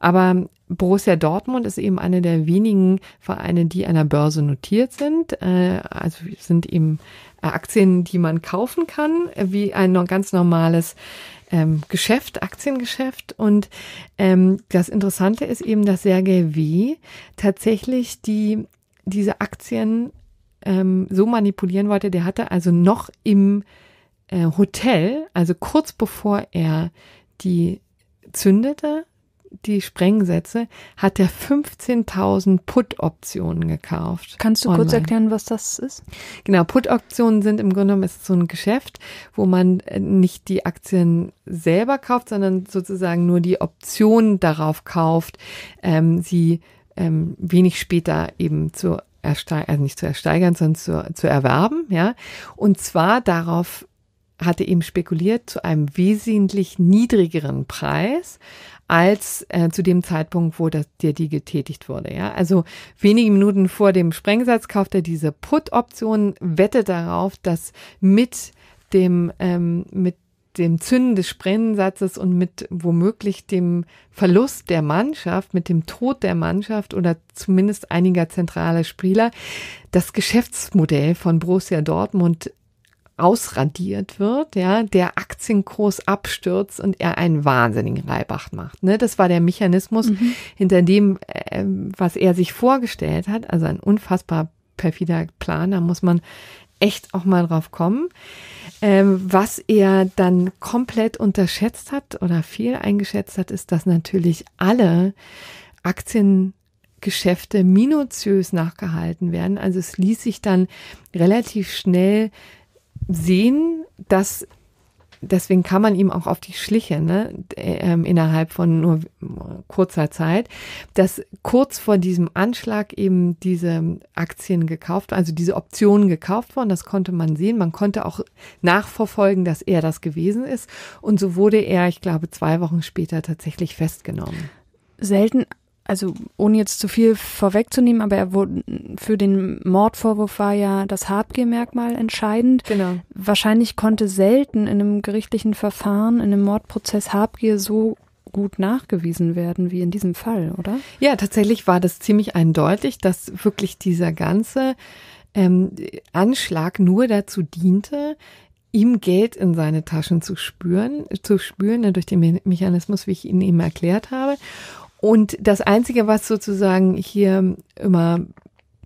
Aber Borussia Dortmund ist eben eine der wenigen Vereine, die an der Börse notiert sind. Äh, also sind eben Aktien, die man kaufen kann, wie ein ganz normales ähm, Geschäft, Aktiengeschäft. Und ähm, das Interessante ist eben, dass Sergei W. tatsächlich die, diese Aktien ähm, so manipulieren wollte. Der hatte also noch im äh, Hotel, also kurz bevor er die zündete, die Sprengsätze, hat er 15.000 Put-Optionen gekauft. Kannst du online. kurz erklären, was das ist? Genau, Put-Optionen sind im Grunde genommen ist so ein Geschäft, wo man äh, nicht die Aktien selber kauft, sondern sozusagen nur die Option darauf kauft, ähm, sie ähm, wenig später eben zu ersteigern, also nicht zu ersteigern, sondern zu, zu erwerben, ja. Und zwar darauf hatte eben spekuliert zu einem wesentlich niedrigeren Preis als äh, zu dem Zeitpunkt, wo das, der Deal getätigt wurde. Ja? Also wenige Minuten vor dem Sprengsatz kauft er diese Put-Option, wettet darauf, dass mit dem, ähm, mit dem Zünden des Sprengsatzes und mit womöglich dem Verlust der Mannschaft, mit dem Tod der Mannschaft oder zumindest einiger zentraler Spieler, das Geschäftsmodell von Borussia Dortmund ausradiert wird, ja, der Aktienkurs abstürzt und er einen wahnsinnigen Reibach macht. Ne? Das war der Mechanismus mhm. hinter dem, äh, was er sich vorgestellt hat. Also ein unfassbar perfider Plan, da muss man echt auch mal drauf kommen. Ähm, was er dann komplett unterschätzt hat oder viel eingeschätzt hat, ist, dass natürlich alle Aktien Geschäfte minutiös nachgehalten werden. Also es ließ sich dann relativ schnell sehen, dass deswegen kann man ihm auch auf die Schliche ne, ähm, innerhalb von nur kurzer Zeit, dass kurz vor diesem Anschlag eben diese Aktien gekauft, also diese Optionen gekauft wurden. Das konnte man sehen. Man konnte auch nachverfolgen, dass er das gewesen ist. Und so wurde er, ich glaube, zwei Wochen später tatsächlich festgenommen. Selten also ohne jetzt zu viel vorwegzunehmen, aber er wurde für den Mordvorwurf war ja das habgier entscheidend. Genau. Wahrscheinlich konnte selten in einem gerichtlichen Verfahren, in einem Mordprozess Habgier so gut nachgewiesen werden wie in diesem Fall, oder? Ja, tatsächlich war das ziemlich eindeutig, dass wirklich dieser ganze ähm, Anschlag nur dazu diente, ihm Geld in seine Taschen zu spüren, zu spüren, ne, durch den Mechanismus, wie ich ihn eben erklärt habe. Und das Einzige, was sozusagen hier immer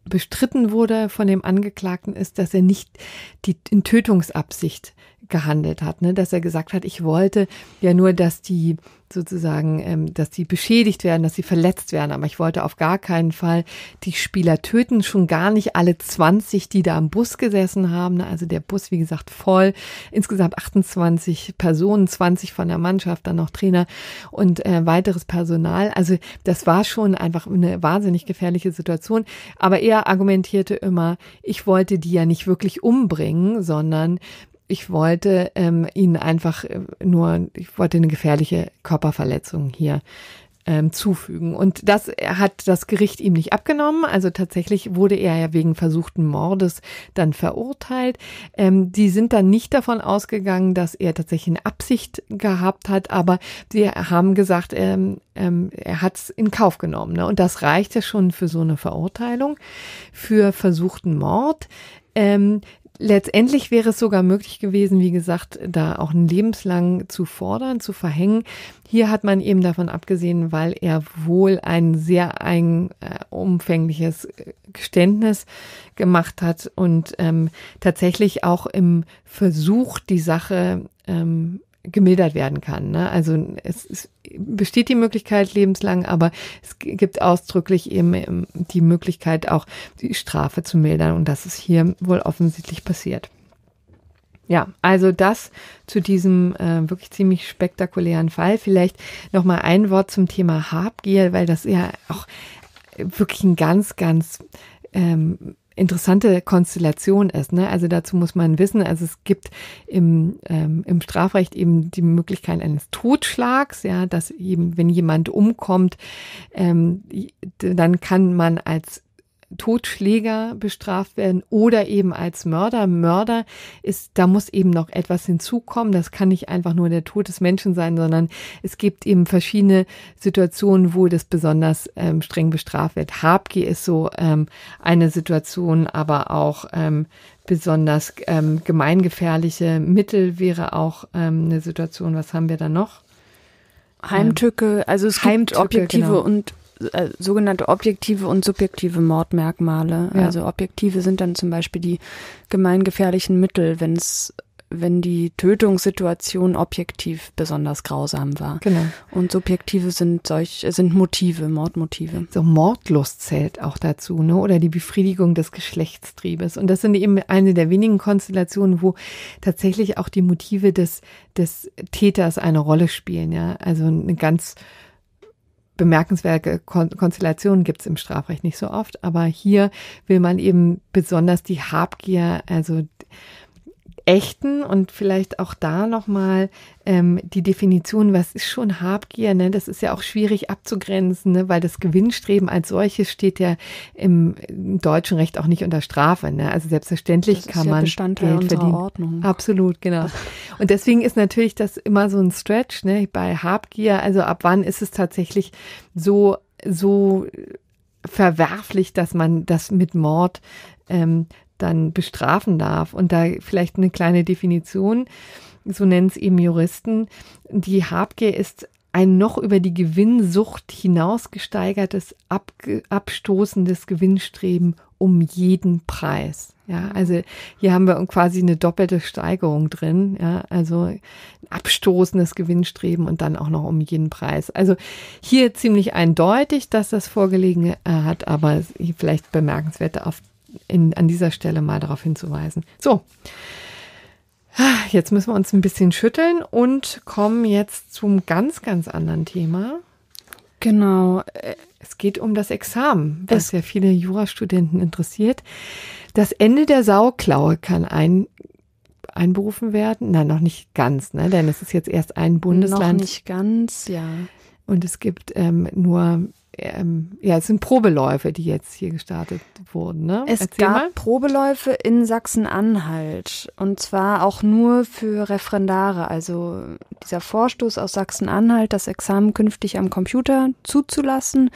bestritten wurde von dem Angeklagten, ist, dass er nicht die in Tötungsabsicht gehandelt hat, ne? dass er gesagt hat, ich wollte ja nur, dass die sozusagen, ähm, dass die beschädigt werden, dass sie verletzt werden, aber ich wollte auf gar keinen Fall die Spieler töten, schon gar nicht alle 20, die da am Bus gesessen haben, ne? also der Bus, wie gesagt, voll, insgesamt 28 Personen, 20 von der Mannschaft, dann noch Trainer und äh, weiteres Personal, also das war schon einfach eine wahnsinnig gefährliche Situation, aber er argumentierte immer, ich wollte die ja nicht wirklich umbringen, sondern ich wollte ähm, ihn einfach äh, nur, ich wollte eine gefährliche Körperverletzung hier ähm, zufügen. Und das hat das Gericht ihm nicht abgenommen. Also tatsächlich wurde er ja wegen versuchten Mordes dann verurteilt. Ähm, die sind dann nicht davon ausgegangen, dass er tatsächlich eine Absicht gehabt hat, aber sie haben gesagt, ähm, ähm, er hat es in Kauf genommen. Ne? Und das reicht ja schon für so eine Verurteilung. Für versuchten Mord ähm, Letztendlich wäre es sogar möglich gewesen, wie gesagt, da auch ein lebenslang zu fordern, zu verhängen. Hier hat man eben davon abgesehen, weil er wohl ein sehr ein, äh, umfängliches Geständnis gemacht hat und ähm, tatsächlich auch im Versuch, die Sache ähm, gemildert werden kann. Ne? Also es, es besteht die Möglichkeit lebenslang, aber es gibt ausdrücklich eben ähm, die Möglichkeit, auch die Strafe zu mildern. Und das ist hier wohl offensichtlich passiert. Ja, also das zu diesem äh, wirklich ziemlich spektakulären Fall. Vielleicht noch mal ein Wort zum Thema Habgier, weil das ja auch wirklich ein ganz, ganz ähm, interessante Konstellation ist. Ne? Also dazu muss man wissen, also es gibt im, ähm, im Strafrecht eben die Möglichkeit eines Totschlags, ja, dass eben, wenn jemand umkommt, ähm, dann kann man als Totschläger bestraft werden oder eben als Mörder. Mörder ist, da muss eben noch etwas hinzukommen. Das kann nicht einfach nur der Tod des Menschen sein, sondern es gibt eben verschiedene Situationen, wo das besonders ähm, streng bestraft wird. Habgier ist so ähm, eine Situation, aber auch ähm, besonders ähm, gemeingefährliche Mittel wäre auch ähm, eine Situation. Was haben wir da noch? Heimtücke, also es Heimtücke, gibt genau. objektive genau. und äh, sogenannte objektive und subjektive Mordmerkmale. Ja. Also objektive sind dann zum Beispiel die gemeingefährlichen Mittel, wenn es wenn die Tötungssituation objektiv besonders grausam war. Genau. Und subjektive sind solch sind Motive, Mordmotive. So Mordlust zählt auch dazu, ne? Oder die Befriedigung des Geschlechtstriebes. Und das sind eben eine der wenigen Konstellationen, wo tatsächlich auch die Motive des des Täters eine Rolle spielen. Ja, also eine ganz bemerkenswerte Kon Konstellationen gibt es im Strafrecht nicht so oft, aber hier will man eben besonders die Habgier, also echten und vielleicht auch da nochmal ähm, die Definition, was ist schon Habgier, ne? das ist ja auch schwierig abzugrenzen, ne? weil das Gewinnstreben als solches steht ja im, im deutschen Recht auch nicht unter Strafe. Ne? Also selbstverständlich kann ja man Bestandteil Geld verdienen. Ordnung. Absolut, genau. Und deswegen ist natürlich das immer so ein Stretch ne? bei Habgier, also ab wann ist es tatsächlich so, so verwerflich, dass man das mit Mord ähm, dann bestrafen darf. Und da vielleicht eine kleine Definition, so nennen es eben Juristen, die Habgier ist ein noch über die Gewinnsucht hinaus gesteigertes, ab, abstoßendes Gewinnstreben um jeden Preis. Ja, also hier haben wir quasi eine doppelte Steigerung drin. Ja, also abstoßendes Gewinnstreben und dann auch noch um jeden Preis. Also hier ziemlich eindeutig, dass das vorgelegen äh, hat, aber vielleicht bemerkenswert auf in, an dieser Stelle mal darauf hinzuweisen. So, ah, jetzt müssen wir uns ein bisschen schütteln und kommen jetzt zum ganz, ganz anderen Thema. Genau. Es geht um das Examen, was ja viele Jurastudenten interessiert. Das Ende der Sauklaue kann ein, einberufen werden. Nein, noch nicht ganz, ne? Denn es ist jetzt erst ein Bundesland. Noch nicht ganz, ja. Und es gibt ähm, nur, ähm, ja, es sind Probeläufe, die jetzt hier gestartet wurden. Ne? Es Erzähl gab mal. Probeläufe in Sachsen-Anhalt und zwar auch nur für Referendare. Also dieser Vorstoß aus Sachsen-Anhalt, das Examen künftig am Computer zuzulassen,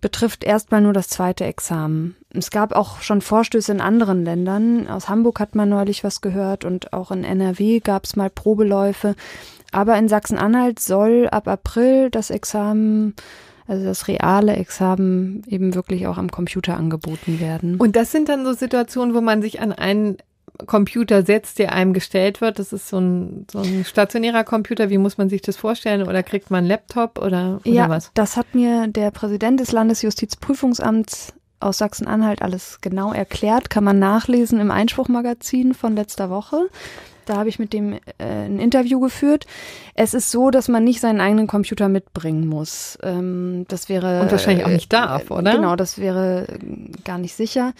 betrifft erstmal nur das zweite Examen. Es gab auch schon Vorstöße in anderen Ländern. Aus Hamburg hat man neulich was gehört und auch in NRW gab es mal Probeläufe. Aber in Sachsen-Anhalt soll ab April das Examen also das reale Examen eben wirklich auch am Computer angeboten werden. Und das sind dann so Situationen, wo man sich an einen Computer setzt, der einem gestellt wird. Das ist so ein, so ein stationärer Computer. Wie muss man sich das vorstellen? Oder kriegt man einen Laptop oder, oder ja, was? Das hat mir der Präsident des Landesjustizprüfungsamts aus Sachsen-Anhalt alles genau erklärt. Kann man nachlesen im Einspruchmagazin von letzter Woche. Da habe ich mit dem äh, ein Interview geführt. Es ist so, dass man nicht seinen eigenen Computer mitbringen muss. Ähm, das wäre. Und wahrscheinlich auch äh, nicht darf, äh, oder? Genau, das wäre äh, gar nicht sicher.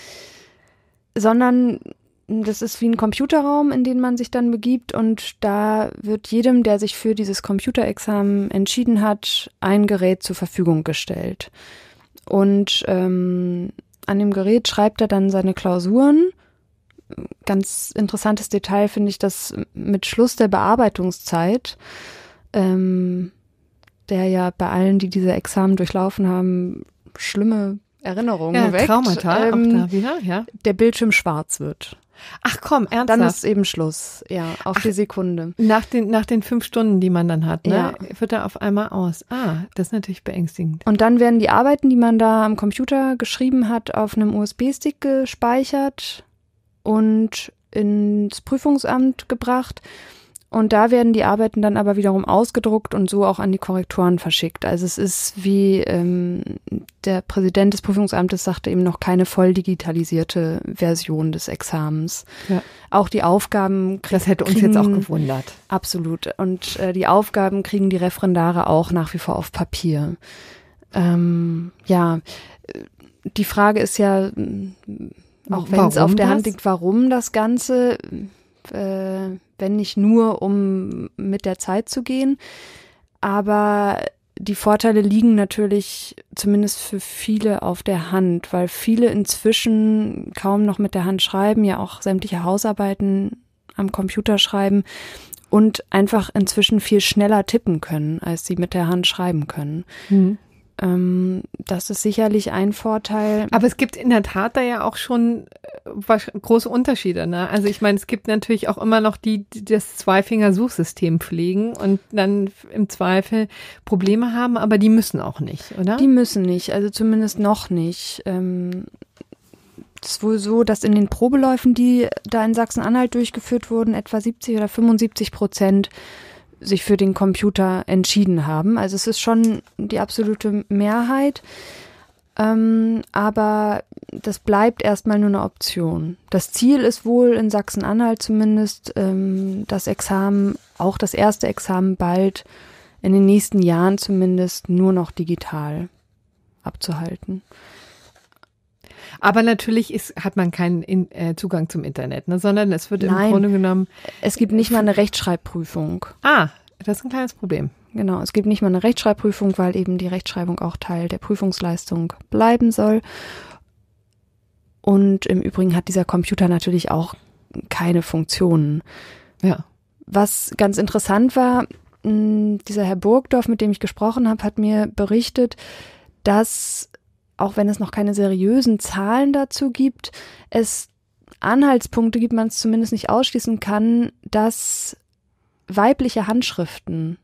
Sondern das ist wie ein Computerraum, in den man sich dann begibt und da wird jedem, der sich für dieses Computerexamen entschieden hat, ein Gerät zur Verfügung gestellt. Und ähm, an dem Gerät schreibt er dann seine Klausuren ganz interessantes Detail finde ich, dass mit Schluss der Bearbeitungszeit, ähm, der ja bei allen, die diese Examen durchlaufen haben, schlimme Erinnerungen ja, weckt, Traumata, ähm, da wieder, ja. der Bildschirm schwarz wird. Ach komm, ernsthaft. Dann ist eben Schluss, ja, auf Ach, die Sekunde. Nach den, nach den fünf Stunden, die man dann hat, ne, ja. wird er auf einmal aus. Ah, das ist natürlich beängstigend. Und dann werden die Arbeiten, die man da am Computer geschrieben hat, auf einem USB-Stick gespeichert und ins Prüfungsamt gebracht. Und da werden die Arbeiten dann aber wiederum ausgedruckt und so auch an die Korrektoren verschickt. Also es ist, wie ähm, der Präsident des Prüfungsamtes sagte, eben noch keine voll digitalisierte Version des Examens. Ja. Auch die Aufgaben kriegen. Das hätte uns kriegen, jetzt auch gewundert. Absolut. Und äh, die Aufgaben kriegen die Referendare auch nach wie vor auf Papier. Ähm, ja, äh, die Frage ist ja auch wenn es auf der Hand liegt, warum das Ganze, äh, wenn nicht nur, um mit der Zeit zu gehen. Aber die Vorteile liegen natürlich zumindest für viele auf der Hand, weil viele inzwischen kaum noch mit der Hand schreiben, ja auch sämtliche Hausarbeiten am Computer schreiben und einfach inzwischen viel schneller tippen können, als sie mit der Hand schreiben können. Mhm. Ähm, das ist sicherlich ein Vorteil. Aber es gibt in der Tat da ja auch schon äh, große Unterschiede. Ne? Also ich meine, es gibt natürlich auch immer noch die, die das Zweifinger-Suchsystem pflegen und dann im Zweifel Probleme haben, aber die müssen auch nicht, oder? Die müssen nicht, also zumindest noch nicht. Ähm es ist wohl so, dass in den Probeläufen, die da in Sachsen-Anhalt durchgeführt wurden, etwa 70 oder 75 Prozent sich für den Computer entschieden haben. Also es ist schon die absolute Mehrheit. Ähm, aber das bleibt erstmal nur eine Option. Das Ziel ist wohl in Sachsen-Anhalt zumindest, ähm, das Examen, auch das erste Examen bald in den nächsten Jahren zumindest nur noch digital abzuhalten. Aber natürlich ist, hat man keinen in, äh, Zugang zum Internet, ne? sondern es wird Nein, im Grunde genommen. Es gibt nicht mal eine Rechtschreibprüfung. Ah, das ist ein kleines Problem. Genau, es gibt nicht mal eine Rechtschreibprüfung, weil eben die Rechtschreibung auch Teil der Prüfungsleistung bleiben soll. Und im Übrigen hat dieser Computer natürlich auch keine Funktionen. Ja. Was ganz interessant war, dieser Herr Burgdorf, mit dem ich gesprochen habe, hat mir berichtet, dass auch wenn es noch keine seriösen Zahlen dazu gibt, es Anhaltspunkte gibt, man es zumindest nicht ausschließen kann, dass weibliche Handschriften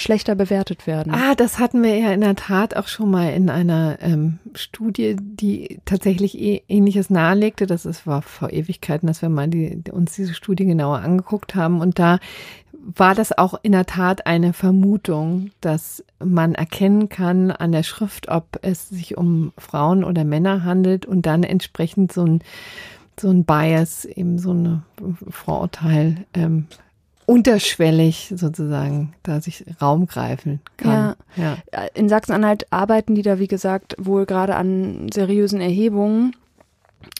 schlechter bewertet werden. Ah, das hatten wir ja in der Tat auch schon mal in einer ähm, Studie, die tatsächlich eh, Ähnliches nahelegte. Das ist, war vor Ewigkeiten, dass wir mal die, uns diese Studie genauer angeguckt haben. Und da war das auch in der Tat eine Vermutung, dass man erkennen kann an der Schrift, ob es sich um Frauen oder Männer handelt und dann entsprechend so ein so ein Bias, eben so ein Vorurteil ähm, unterschwellig sozusagen, da sich Raum greifen kann. Ja. ja. In Sachsen-Anhalt arbeiten die da, wie gesagt, wohl gerade an seriösen Erhebungen.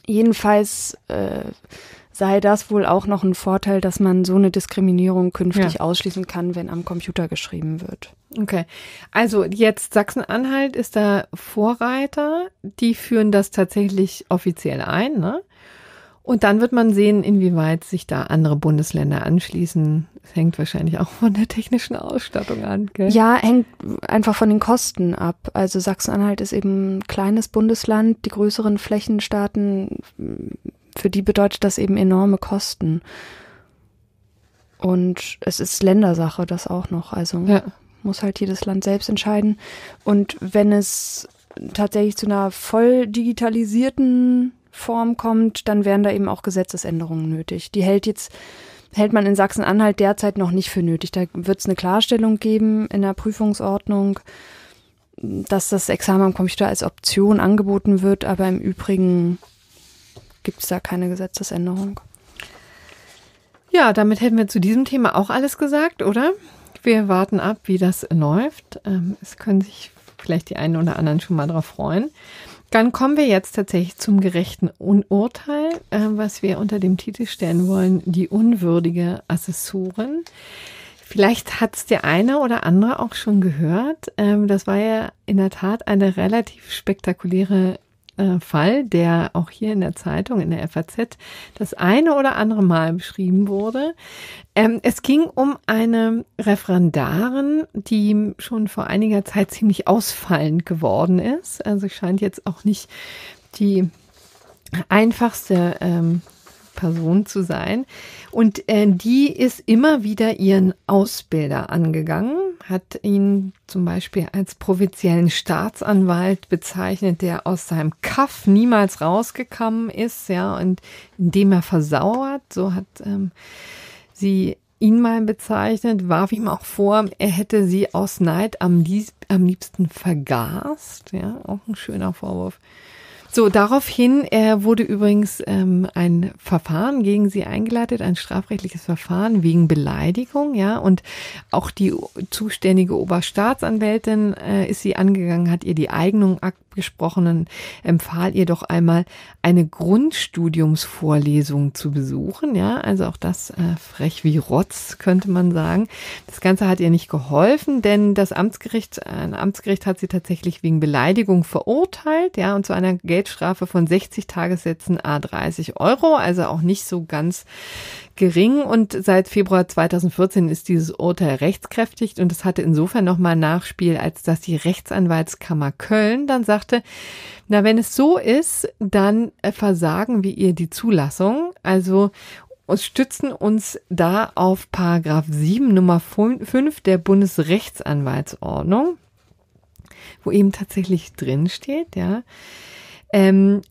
Jedenfalls äh, sei das wohl auch noch ein Vorteil, dass man so eine Diskriminierung künftig ja. ausschließen kann, wenn am Computer geschrieben wird. Okay. Also jetzt Sachsen-Anhalt ist da Vorreiter. Die führen das tatsächlich offiziell ein. Ne? Und dann wird man sehen, inwieweit sich da andere Bundesländer anschließen. Das hängt wahrscheinlich auch von der technischen Ausstattung an. Gell? Ja, hängt einfach von den Kosten ab. Also Sachsen-Anhalt ist eben ein kleines Bundesland. Die größeren Flächenstaaten, für die bedeutet das eben enorme Kosten. Und es ist Ländersache, das auch noch. Also ja. muss halt jedes Land selbst entscheiden. Und wenn es tatsächlich zu einer voll digitalisierten Form kommt, dann wären da eben auch Gesetzesänderungen nötig. Die hält jetzt hält man in Sachsen-Anhalt derzeit noch nicht für nötig. Da wird es eine Klarstellung geben in der Prüfungsordnung, dass das Examen am Computer als Option angeboten wird, aber im Übrigen gibt es da keine Gesetzesänderung. Ja, damit hätten wir zu diesem Thema auch alles gesagt, oder? Wir warten ab, wie das läuft. Ähm, es können sich vielleicht die einen oder anderen schon mal darauf freuen. Dann kommen wir jetzt tatsächlich zum gerechten Urteil, äh, was wir unter dem Titel stellen wollen, die unwürdige Assessorin. Vielleicht hat es der eine oder andere auch schon gehört. Ähm, das war ja in der Tat eine relativ spektakuläre äh, Fall, der auch hier in der Zeitung, in der FAZ, das eine oder andere Mal beschrieben wurde. Ähm, es ging um eine Referendarin, die schon vor einiger Zeit ziemlich ausfallend geworden ist. Also scheint jetzt auch nicht die einfachste ähm, Person zu sein. Und äh, die ist immer wieder ihren Ausbilder angegangen, hat ihn zum Beispiel als provinziellen Staatsanwalt bezeichnet, der aus seinem Kaff niemals rausgekommen ist, ja, und indem er versauert, so hat ähm, sie ihn mal bezeichnet, warf ihm auch vor, er hätte sie aus Neid am, liebsten vergast. Ja, auch ein schöner Vorwurf. So, daraufhin äh, wurde übrigens ähm, ein Verfahren gegen sie eingeleitet, ein strafrechtliches Verfahren wegen Beleidigung, ja, und auch die zuständige Oberstaatsanwältin äh, ist sie angegangen, hat ihr die Eignung abgesprochen und empfahl ihr doch einmal eine Grundstudiumsvorlesung zu besuchen, ja, also auch das äh, frech wie Rotz, könnte man sagen. Das Ganze hat ihr nicht geholfen, denn das Amtsgericht, äh, ein Amtsgericht hat sie tatsächlich wegen Beleidigung verurteilt, ja, und zu einer Geld Geldstrafe von 60 Tagessätzen a 30 Euro, also auch nicht so ganz gering. Und seit Februar 2014 ist dieses Urteil rechtskräftig und es hatte insofern nochmal Nachspiel, als dass die Rechtsanwaltskammer Köln dann sagte, na, wenn es so ist, dann versagen wir ihr die Zulassung. Also und stützen uns da auf Paragraph 7 Nummer 5 der Bundesrechtsanwaltsordnung, wo eben tatsächlich drin steht, ja, ähm,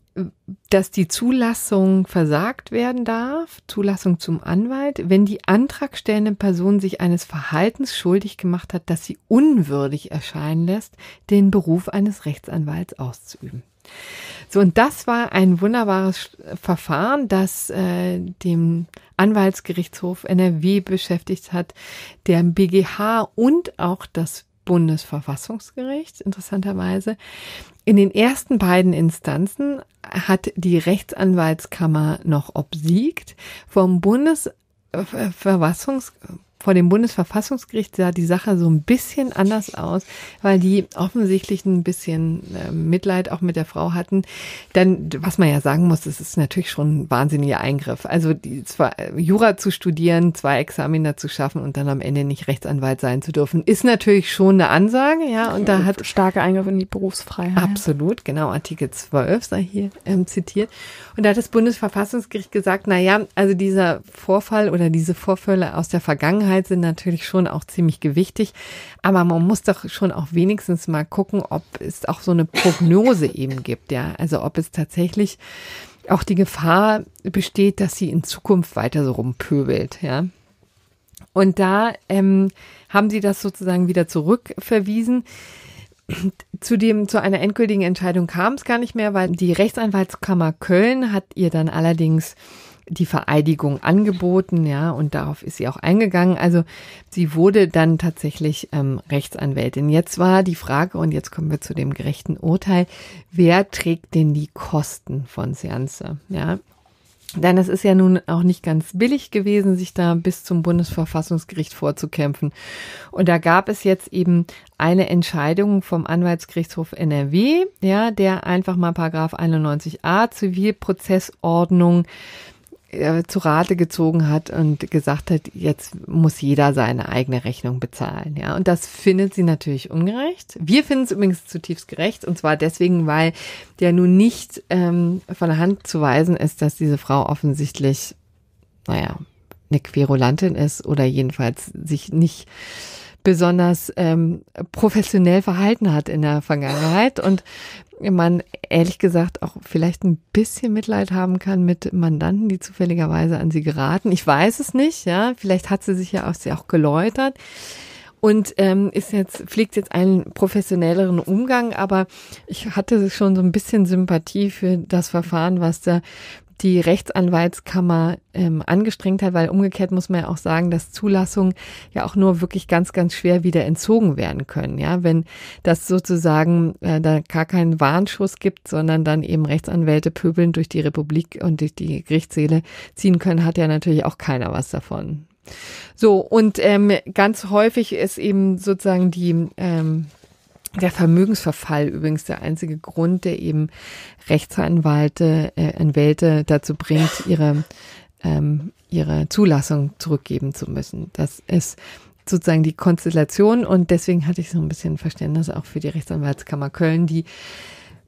dass die Zulassung versagt werden darf, Zulassung zum Anwalt, wenn die antragstellende Person sich eines Verhaltens schuldig gemacht hat, das sie unwürdig erscheinen lässt, den Beruf eines Rechtsanwalts auszuüben. So, und das war ein wunderbares Verfahren, das äh, dem Anwaltsgerichtshof NRW beschäftigt hat, der BGH und auch das Bundesverfassungsgericht, interessanterweise. In den ersten beiden Instanzen hat die Rechtsanwaltskammer noch obsiegt. Vom Bundesverfassungsgericht vor dem Bundesverfassungsgericht sah die Sache so ein bisschen anders aus, weil die offensichtlich ein bisschen äh, Mitleid auch mit der Frau hatten. Denn was man ja sagen muss, das ist natürlich schon ein wahnsinniger Eingriff. Also die, zwar äh, Jura zu studieren, zwei Examiner zu schaffen und dann am Ende nicht Rechtsanwalt sein zu dürfen, ist natürlich schon eine Ansage, ja. Und da hat starke Eingriff in die Berufsfreiheit. Absolut, genau Artikel 12 sei hier ähm, zitiert. Und da hat das Bundesverfassungsgericht gesagt, na ja, also dieser Vorfall oder diese Vorfälle aus der Vergangenheit Sicherheit sind natürlich schon auch ziemlich gewichtig. Aber man muss doch schon auch wenigstens mal gucken, ob es auch so eine Prognose (laughs) eben gibt. Ja, also ob es tatsächlich auch die Gefahr besteht, dass sie in Zukunft weiter so rumpöbelt. Ja. Und da ähm, haben sie das sozusagen wieder zurückverwiesen. (clears throat) Zu, dem, zu einer endgültigen Entscheidung kam es gar nicht mehr, weil die Rechtsanwaltskammer Köln hat ihr dann allerdings die Vereidigung angeboten, ja, und darauf ist sie auch eingegangen. Also sie wurde dann tatsächlich ähm, Rechtsanwältin. Jetzt war die Frage, und jetzt kommen wir zu dem gerechten Urteil, wer trägt denn die Kosten von Seanze, ja? Denn es ist ja nun auch nicht ganz billig gewesen, sich da bis zum Bundesverfassungsgericht vorzukämpfen. Und da gab es jetzt eben eine Entscheidung vom Anwaltsgerichtshof NRW, ja, der einfach mal Paragraph 91a Zivilprozessordnung äh, zu Rate gezogen hat und gesagt hat, jetzt muss jeder seine eigene Rechnung bezahlen. Ja, und das findet sie natürlich ungerecht. Wir finden es übrigens zutiefst gerecht und zwar deswegen, weil der nun nicht ähm, von der Hand zu weisen ist, dass diese Frau offensichtlich, naja, eine Querulantin ist oder jedenfalls sich nicht besonders ähm, professionell verhalten hat in der Vergangenheit und man ehrlich gesagt auch vielleicht ein bisschen Mitleid haben kann mit Mandanten, die zufälligerweise an sie geraten. Ich weiß es nicht, ja. Vielleicht hat sie sich ja auch, sie auch geläutert und ähm, ist jetzt pflegt jetzt einen professionelleren Umgang, aber ich hatte schon so ein bisschen Sympathie für das Verfahren, was der die Rechtsanwaltskammer ähm, angestrengt hat, weil umgekehrt muss man ja auch sagen, dass Zulassungen ja auch nur wirklich ganz, ganz schwer wieder entzogen werden können. Ja, wenn das sozusagen äh, da gar keinen Warnschuss gibt, sondern dann eben Rechtsanwälte pöbeln durch die Republik und durch die Gerichtssäle ziehen können, hat ja natürlich auch keiner was davon. So, und ähm, ganz häufig ist eben sozusagen die ähm, der Vermögensverfall übrigens der einzige Grund, der eben Rechtsanwälte äh, Anwälte dazu bringt, ihre, ähm, ihre Zulassung zurückgeben zu müssen. Das ist sozusagen die Konstellation und deswegen hatte ich so ein bisschen Verständnis auch für die Rechtsanwaltskammer Köln, die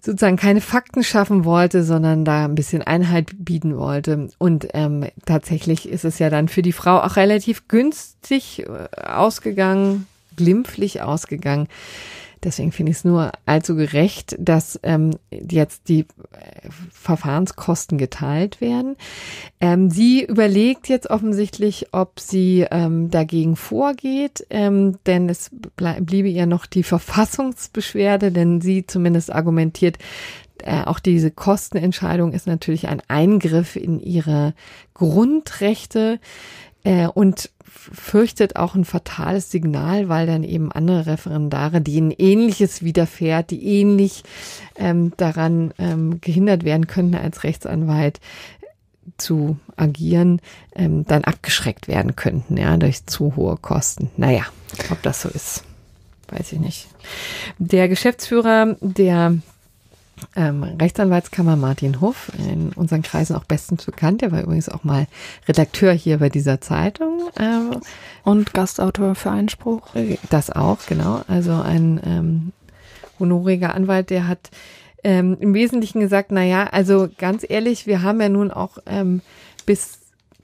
sozusagen keine Fakten schaffen wollte, sondern da ein bisschen Einheit bieten wollte. Und ähm, tatsächlich ist es ja dann für die Frau auch relativ günstig äh, ausgegangen, glimpflich ausgegangen Deswegen finde ich es nur allzu gerecht, dass ähm, jetzt die äh, Verfahrenskosten geteilt werden. Ähm, sie überlegt jetzt offensichtlich, ob sie ähm, dagegen vorgeht, ähm, denn es bliebe ihr noch die Verfassungsbeschwerde, denn sie zumindest argumentiert, äh, auch diese Kostenentscheidung ist natürlich ein Eingriff in ihre Grundrechte. Äh, und fürchtet auch ein fatales Signal, weil dann eben andere Referendare, denen ähnliches widerfährt, die ähnlich ähm, daran ähm, gehindert werden könnten als Rechtsanwalt zu agieren, ähm, dann abgeschreckt werden könnten, ja, durch zu hohe Kosten. Naja, ob das so ist, weiß ich nicht. Der Geschäftsführer der ähm, Rechtsanwaltskammer Martin Huff, in unseren Kreisen auch bestens bekannt. Der war übrigens auch mal Redakteur hier bei dieser Zeitung. Ähm, und Gastautor für Einspruch. Das auch, genau. Also ein ähm, honoriger Anwalt, der hat ähm, im Wesentlichen gesagt, na ja, also ganz ehrlich, wir haben ja nun auch ähm, bis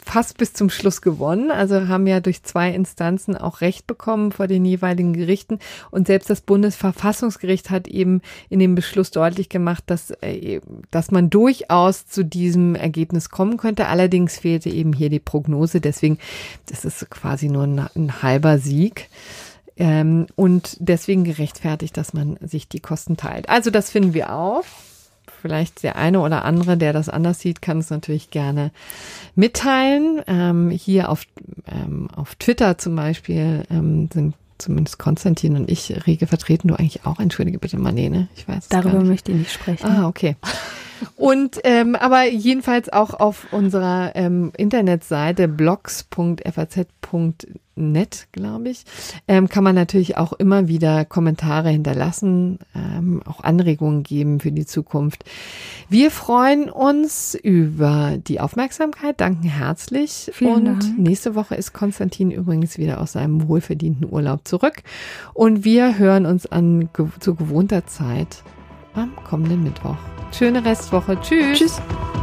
fast bis zum Schluss gewonnen. Also haben ja durch zwei Instanzen auch Recht bekommen vor den jeweiligen Gerichten. Und selbst das Bundesverfassungsgericht hat eben in dem Beschluss deutlich gemacht, dass, äh, dass man durchaus zu diesem Ergebnis kommen könnte. Allerdings fehlte eben hier die Prognose. Deswegen, das ist quasi nur ein, ein halber Sieg. Ähm, und deswegen gerechtfertigt, dass man sich die Kosten teilt. Also das finden wir auch vielleicht der eine oder andere, der das anders sieht, kann es natürlich gerne mitteilen. Ähm, hier auf, ähm, auf Twitter zum Beispiel ähm, sind zumindest Konstantin und ich rege vertreten. Du eigentlich auch, entschuldige bitte, Marlene. Ich weiß. Darüber möchte ich nicht sprechen. Ah, okay. Und ähm, aber jedenfalls auch auf unserer ähm, Internetseite blogs.faz.de nett, glaube ich. Ähm, kann man natürlich auch immer wieder Kommentare hinterlassen, ähm, auch Anregungen geben für die Zukunft. Wir freuen uns über die Aufmerksamkeit, danken herzlich. Vielen und Dank. nächste Woche ist Konstantin übrigens wieder aus seinem wohlverdienten Urlaub zurück. Und wir hören uns an ge zu gewohnter Zeit am kommenden Mittwoch. Schöne Restwoche. Tschüss. Tschüss.